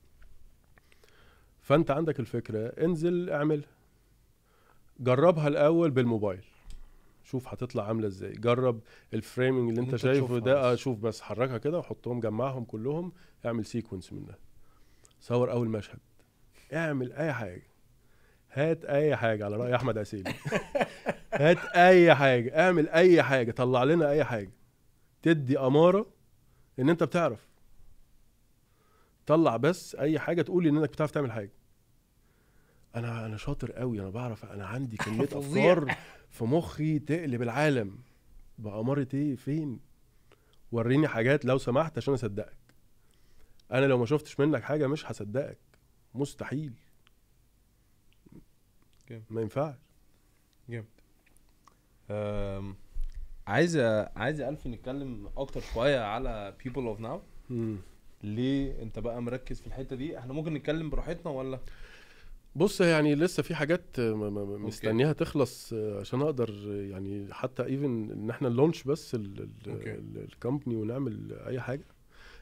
فانت عندك الفكره انزل اعملها جربها الاول بالموبايل شوف هتطلع عامله ازاي جرب الفريمنج اللي انت, انت شايفه ده شوف بس حركها كده وحطهم جمعهم كلهم اعمل سيكونس منها صور اول مشهد اعمل اي حاجه هات اي حاجه على راي احمد عسيلي [laughs] هات اي حاجه اعمل اي حاجه طلع لنا اي حاجه تدي اماره ان انت بتعرف طلع بس اي حاجه تقول ان انك بتعرف تعمل حاجه انا انا شاطر قوي انا بعرف انا عندي كميه [laughs] افكار في مخي تقلب العالم بأمارة ايه فين وريني حاجات لو سمحت عشان اصدقك انا لو ما شفتش منك حاجه مش هصدقك مستحيل ما ينفعش جامد عايز عايز الف نتكلم اكتر شويه على بيبل اوف ناو ليه انت بقى مركز في الحته دي احنا ممكن نتكلم براحتنا ولا بص يعني لسه في حاجات مستنيها تخلص آه، عشان اقدر آه، يعني حتى ايفن ان احنا نلونش بس الكومباني ونعمل اي حاجه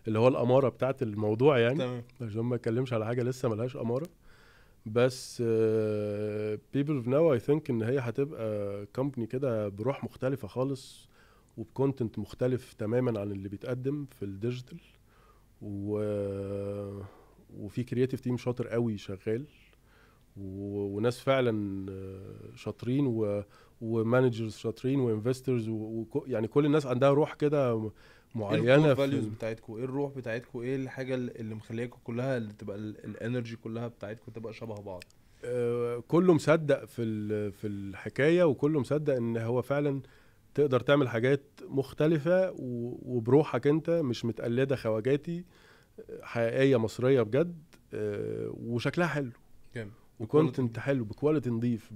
اللي هو الاماره بتاعت الموضوع يعني تمام عشان ما اتكلمش على حاجه لسه ملهاش اماره بس بيبل اوف ناو اي ثينك ان هي هتبقى كومباني كده بروح مختلفه خالص وبكونتنت مختلف تماما عن اللي بيتقدم في الديجيتال و وفي كرياتيف تيم شاطر قوي شغال و... وناس فعلا آه، شاطرين و... ومانجرز شاطرين وانفسترز و... يعني كل الناس عندها روح كده معينه في الفاليوز بتاعتكم ايه الروح بتاعتكم ايه الحاجه اللي مخلياكم كلها اللي تبقى الانرجي كلها بتاعتكم تبقى شبه بعض آه، كله مصدق في في الحكايه وكله مصدق ان هو فعلا تقدر تعمل حاجات مختلفه وبروحك انت مش متقلده خواجاتي آه، حقيقيه مصريه بجد آه، وشكلها حلو جامد وكونتنت حلو بكواليتي نضيف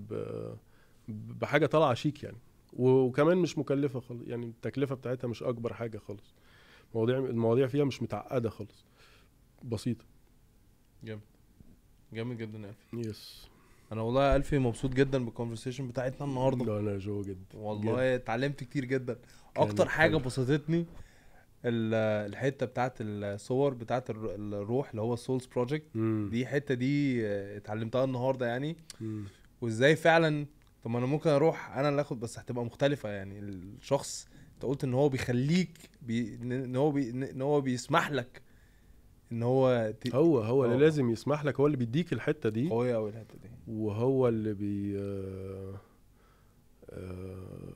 بحاجه طالعه شيك يعني وكمان مش مكلفه خالص يعني التكلفه بتاعتها مش اكبر حاجه خالص المواضيع المواضيع فيها مش متعقده خالص بسيطه جامد جامد جدا الفي يس انا والله الفي مبسوط جدا بالكونفرسيشن بتاعتنا النهارده لا انا جو جدا والله اتعلمت كتير جدا اكتر حاجه بسطتني الحته بتاعت الصور بتاعت الروح اللي هو السولز بروجكت دي حته دي اتعلمتها النهارده يعني م. وازاي فعلا طب ما انا ممكن اروح انا اللي اخد بس هتبقى مختلفه يعني الشخص انت قلت ان هو بيخليك بي... ان هو بي... ان هو بيسمح لك ان هو ت... هو هو اللي لازم يسمح لك هو اللي بيديك الحته دي قويه قوي الحته دي وهو اللي بي آه، آه،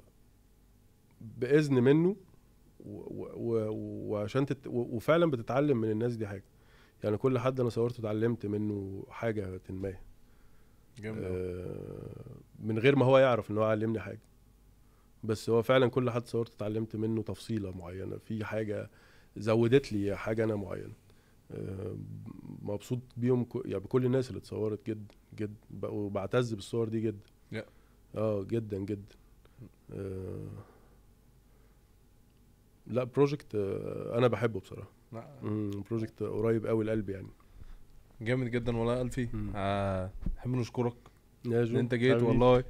باذن منه وعشان و... و... تت... و... وفعلا بتتعلم من الناس دي حاجه يعني كل حد انا صورته اتعلمت منه حاجه ما آه من غير ما هو يعرف ان هو علمني حاجه بس هو فعلا كل حد صورت اتعلمت منه تفصيله معينه في حاجه زودت لي حاجه انا معينه آه، مبسوط بيهم يعني بكل الناس اللي اتصورت جدا جدا وبعتز بالصور دي جدا اه جدا جدا آه، لا بروجكت آه، انا بحبه بصراحه بروجكت قريب قوي لقلبي يعني جامد جدا والله يا الفي آه، احب نشكرك ان انت جيت والله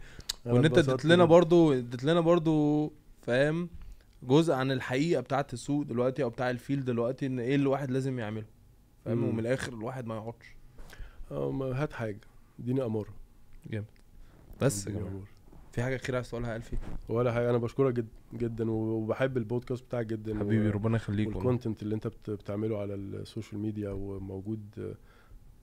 وان انت اديت لنا برضو اديت لنا برضو فاهم جزء عن الحقيقه بتاعت السوق دلوقتي او بتاع الفيل دلوقتي ان ايه اللي الواحد لازم يعمله فاهم ومن الاخر الواحد ما يقعدش هات حاجه اديني اماره جامد بس يا جماعه في حاجه خير عايز تقولها الفي ولا حاجه انا بشكرك جد جدا وبحب البودكاست بتاعك جدا حبيبي ربنا يخليك والكونتنت اللي انت بتعمله على السوشيال ميديا وموجود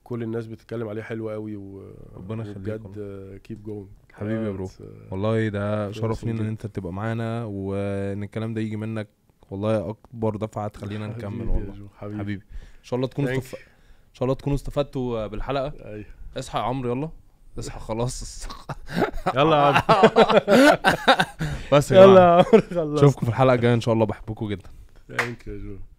كل الناس بتتكلم عليه حلو قوي و... ربنا يخليك بجد كيب جوينج حبيبي يا برو آه، والله ده شرف لينا ان انت تبقى معانا وان الكلام ده يجي منك والله اكبر دفعه تخلينا نكمل والله حبيبي حبيبي ان شاء الله تكونوا استف... ان شاء الله تكونوا استفدتوا بالحلقه ايوه اصحى يا عمرو يلا اصحى خلاص [laughs] يلا يا عمرو [laughs] بس يلا يا عمرو خلاص اشوفكم في الحلقه الجايه ان شاء الله بحبكم جدا ثانك يو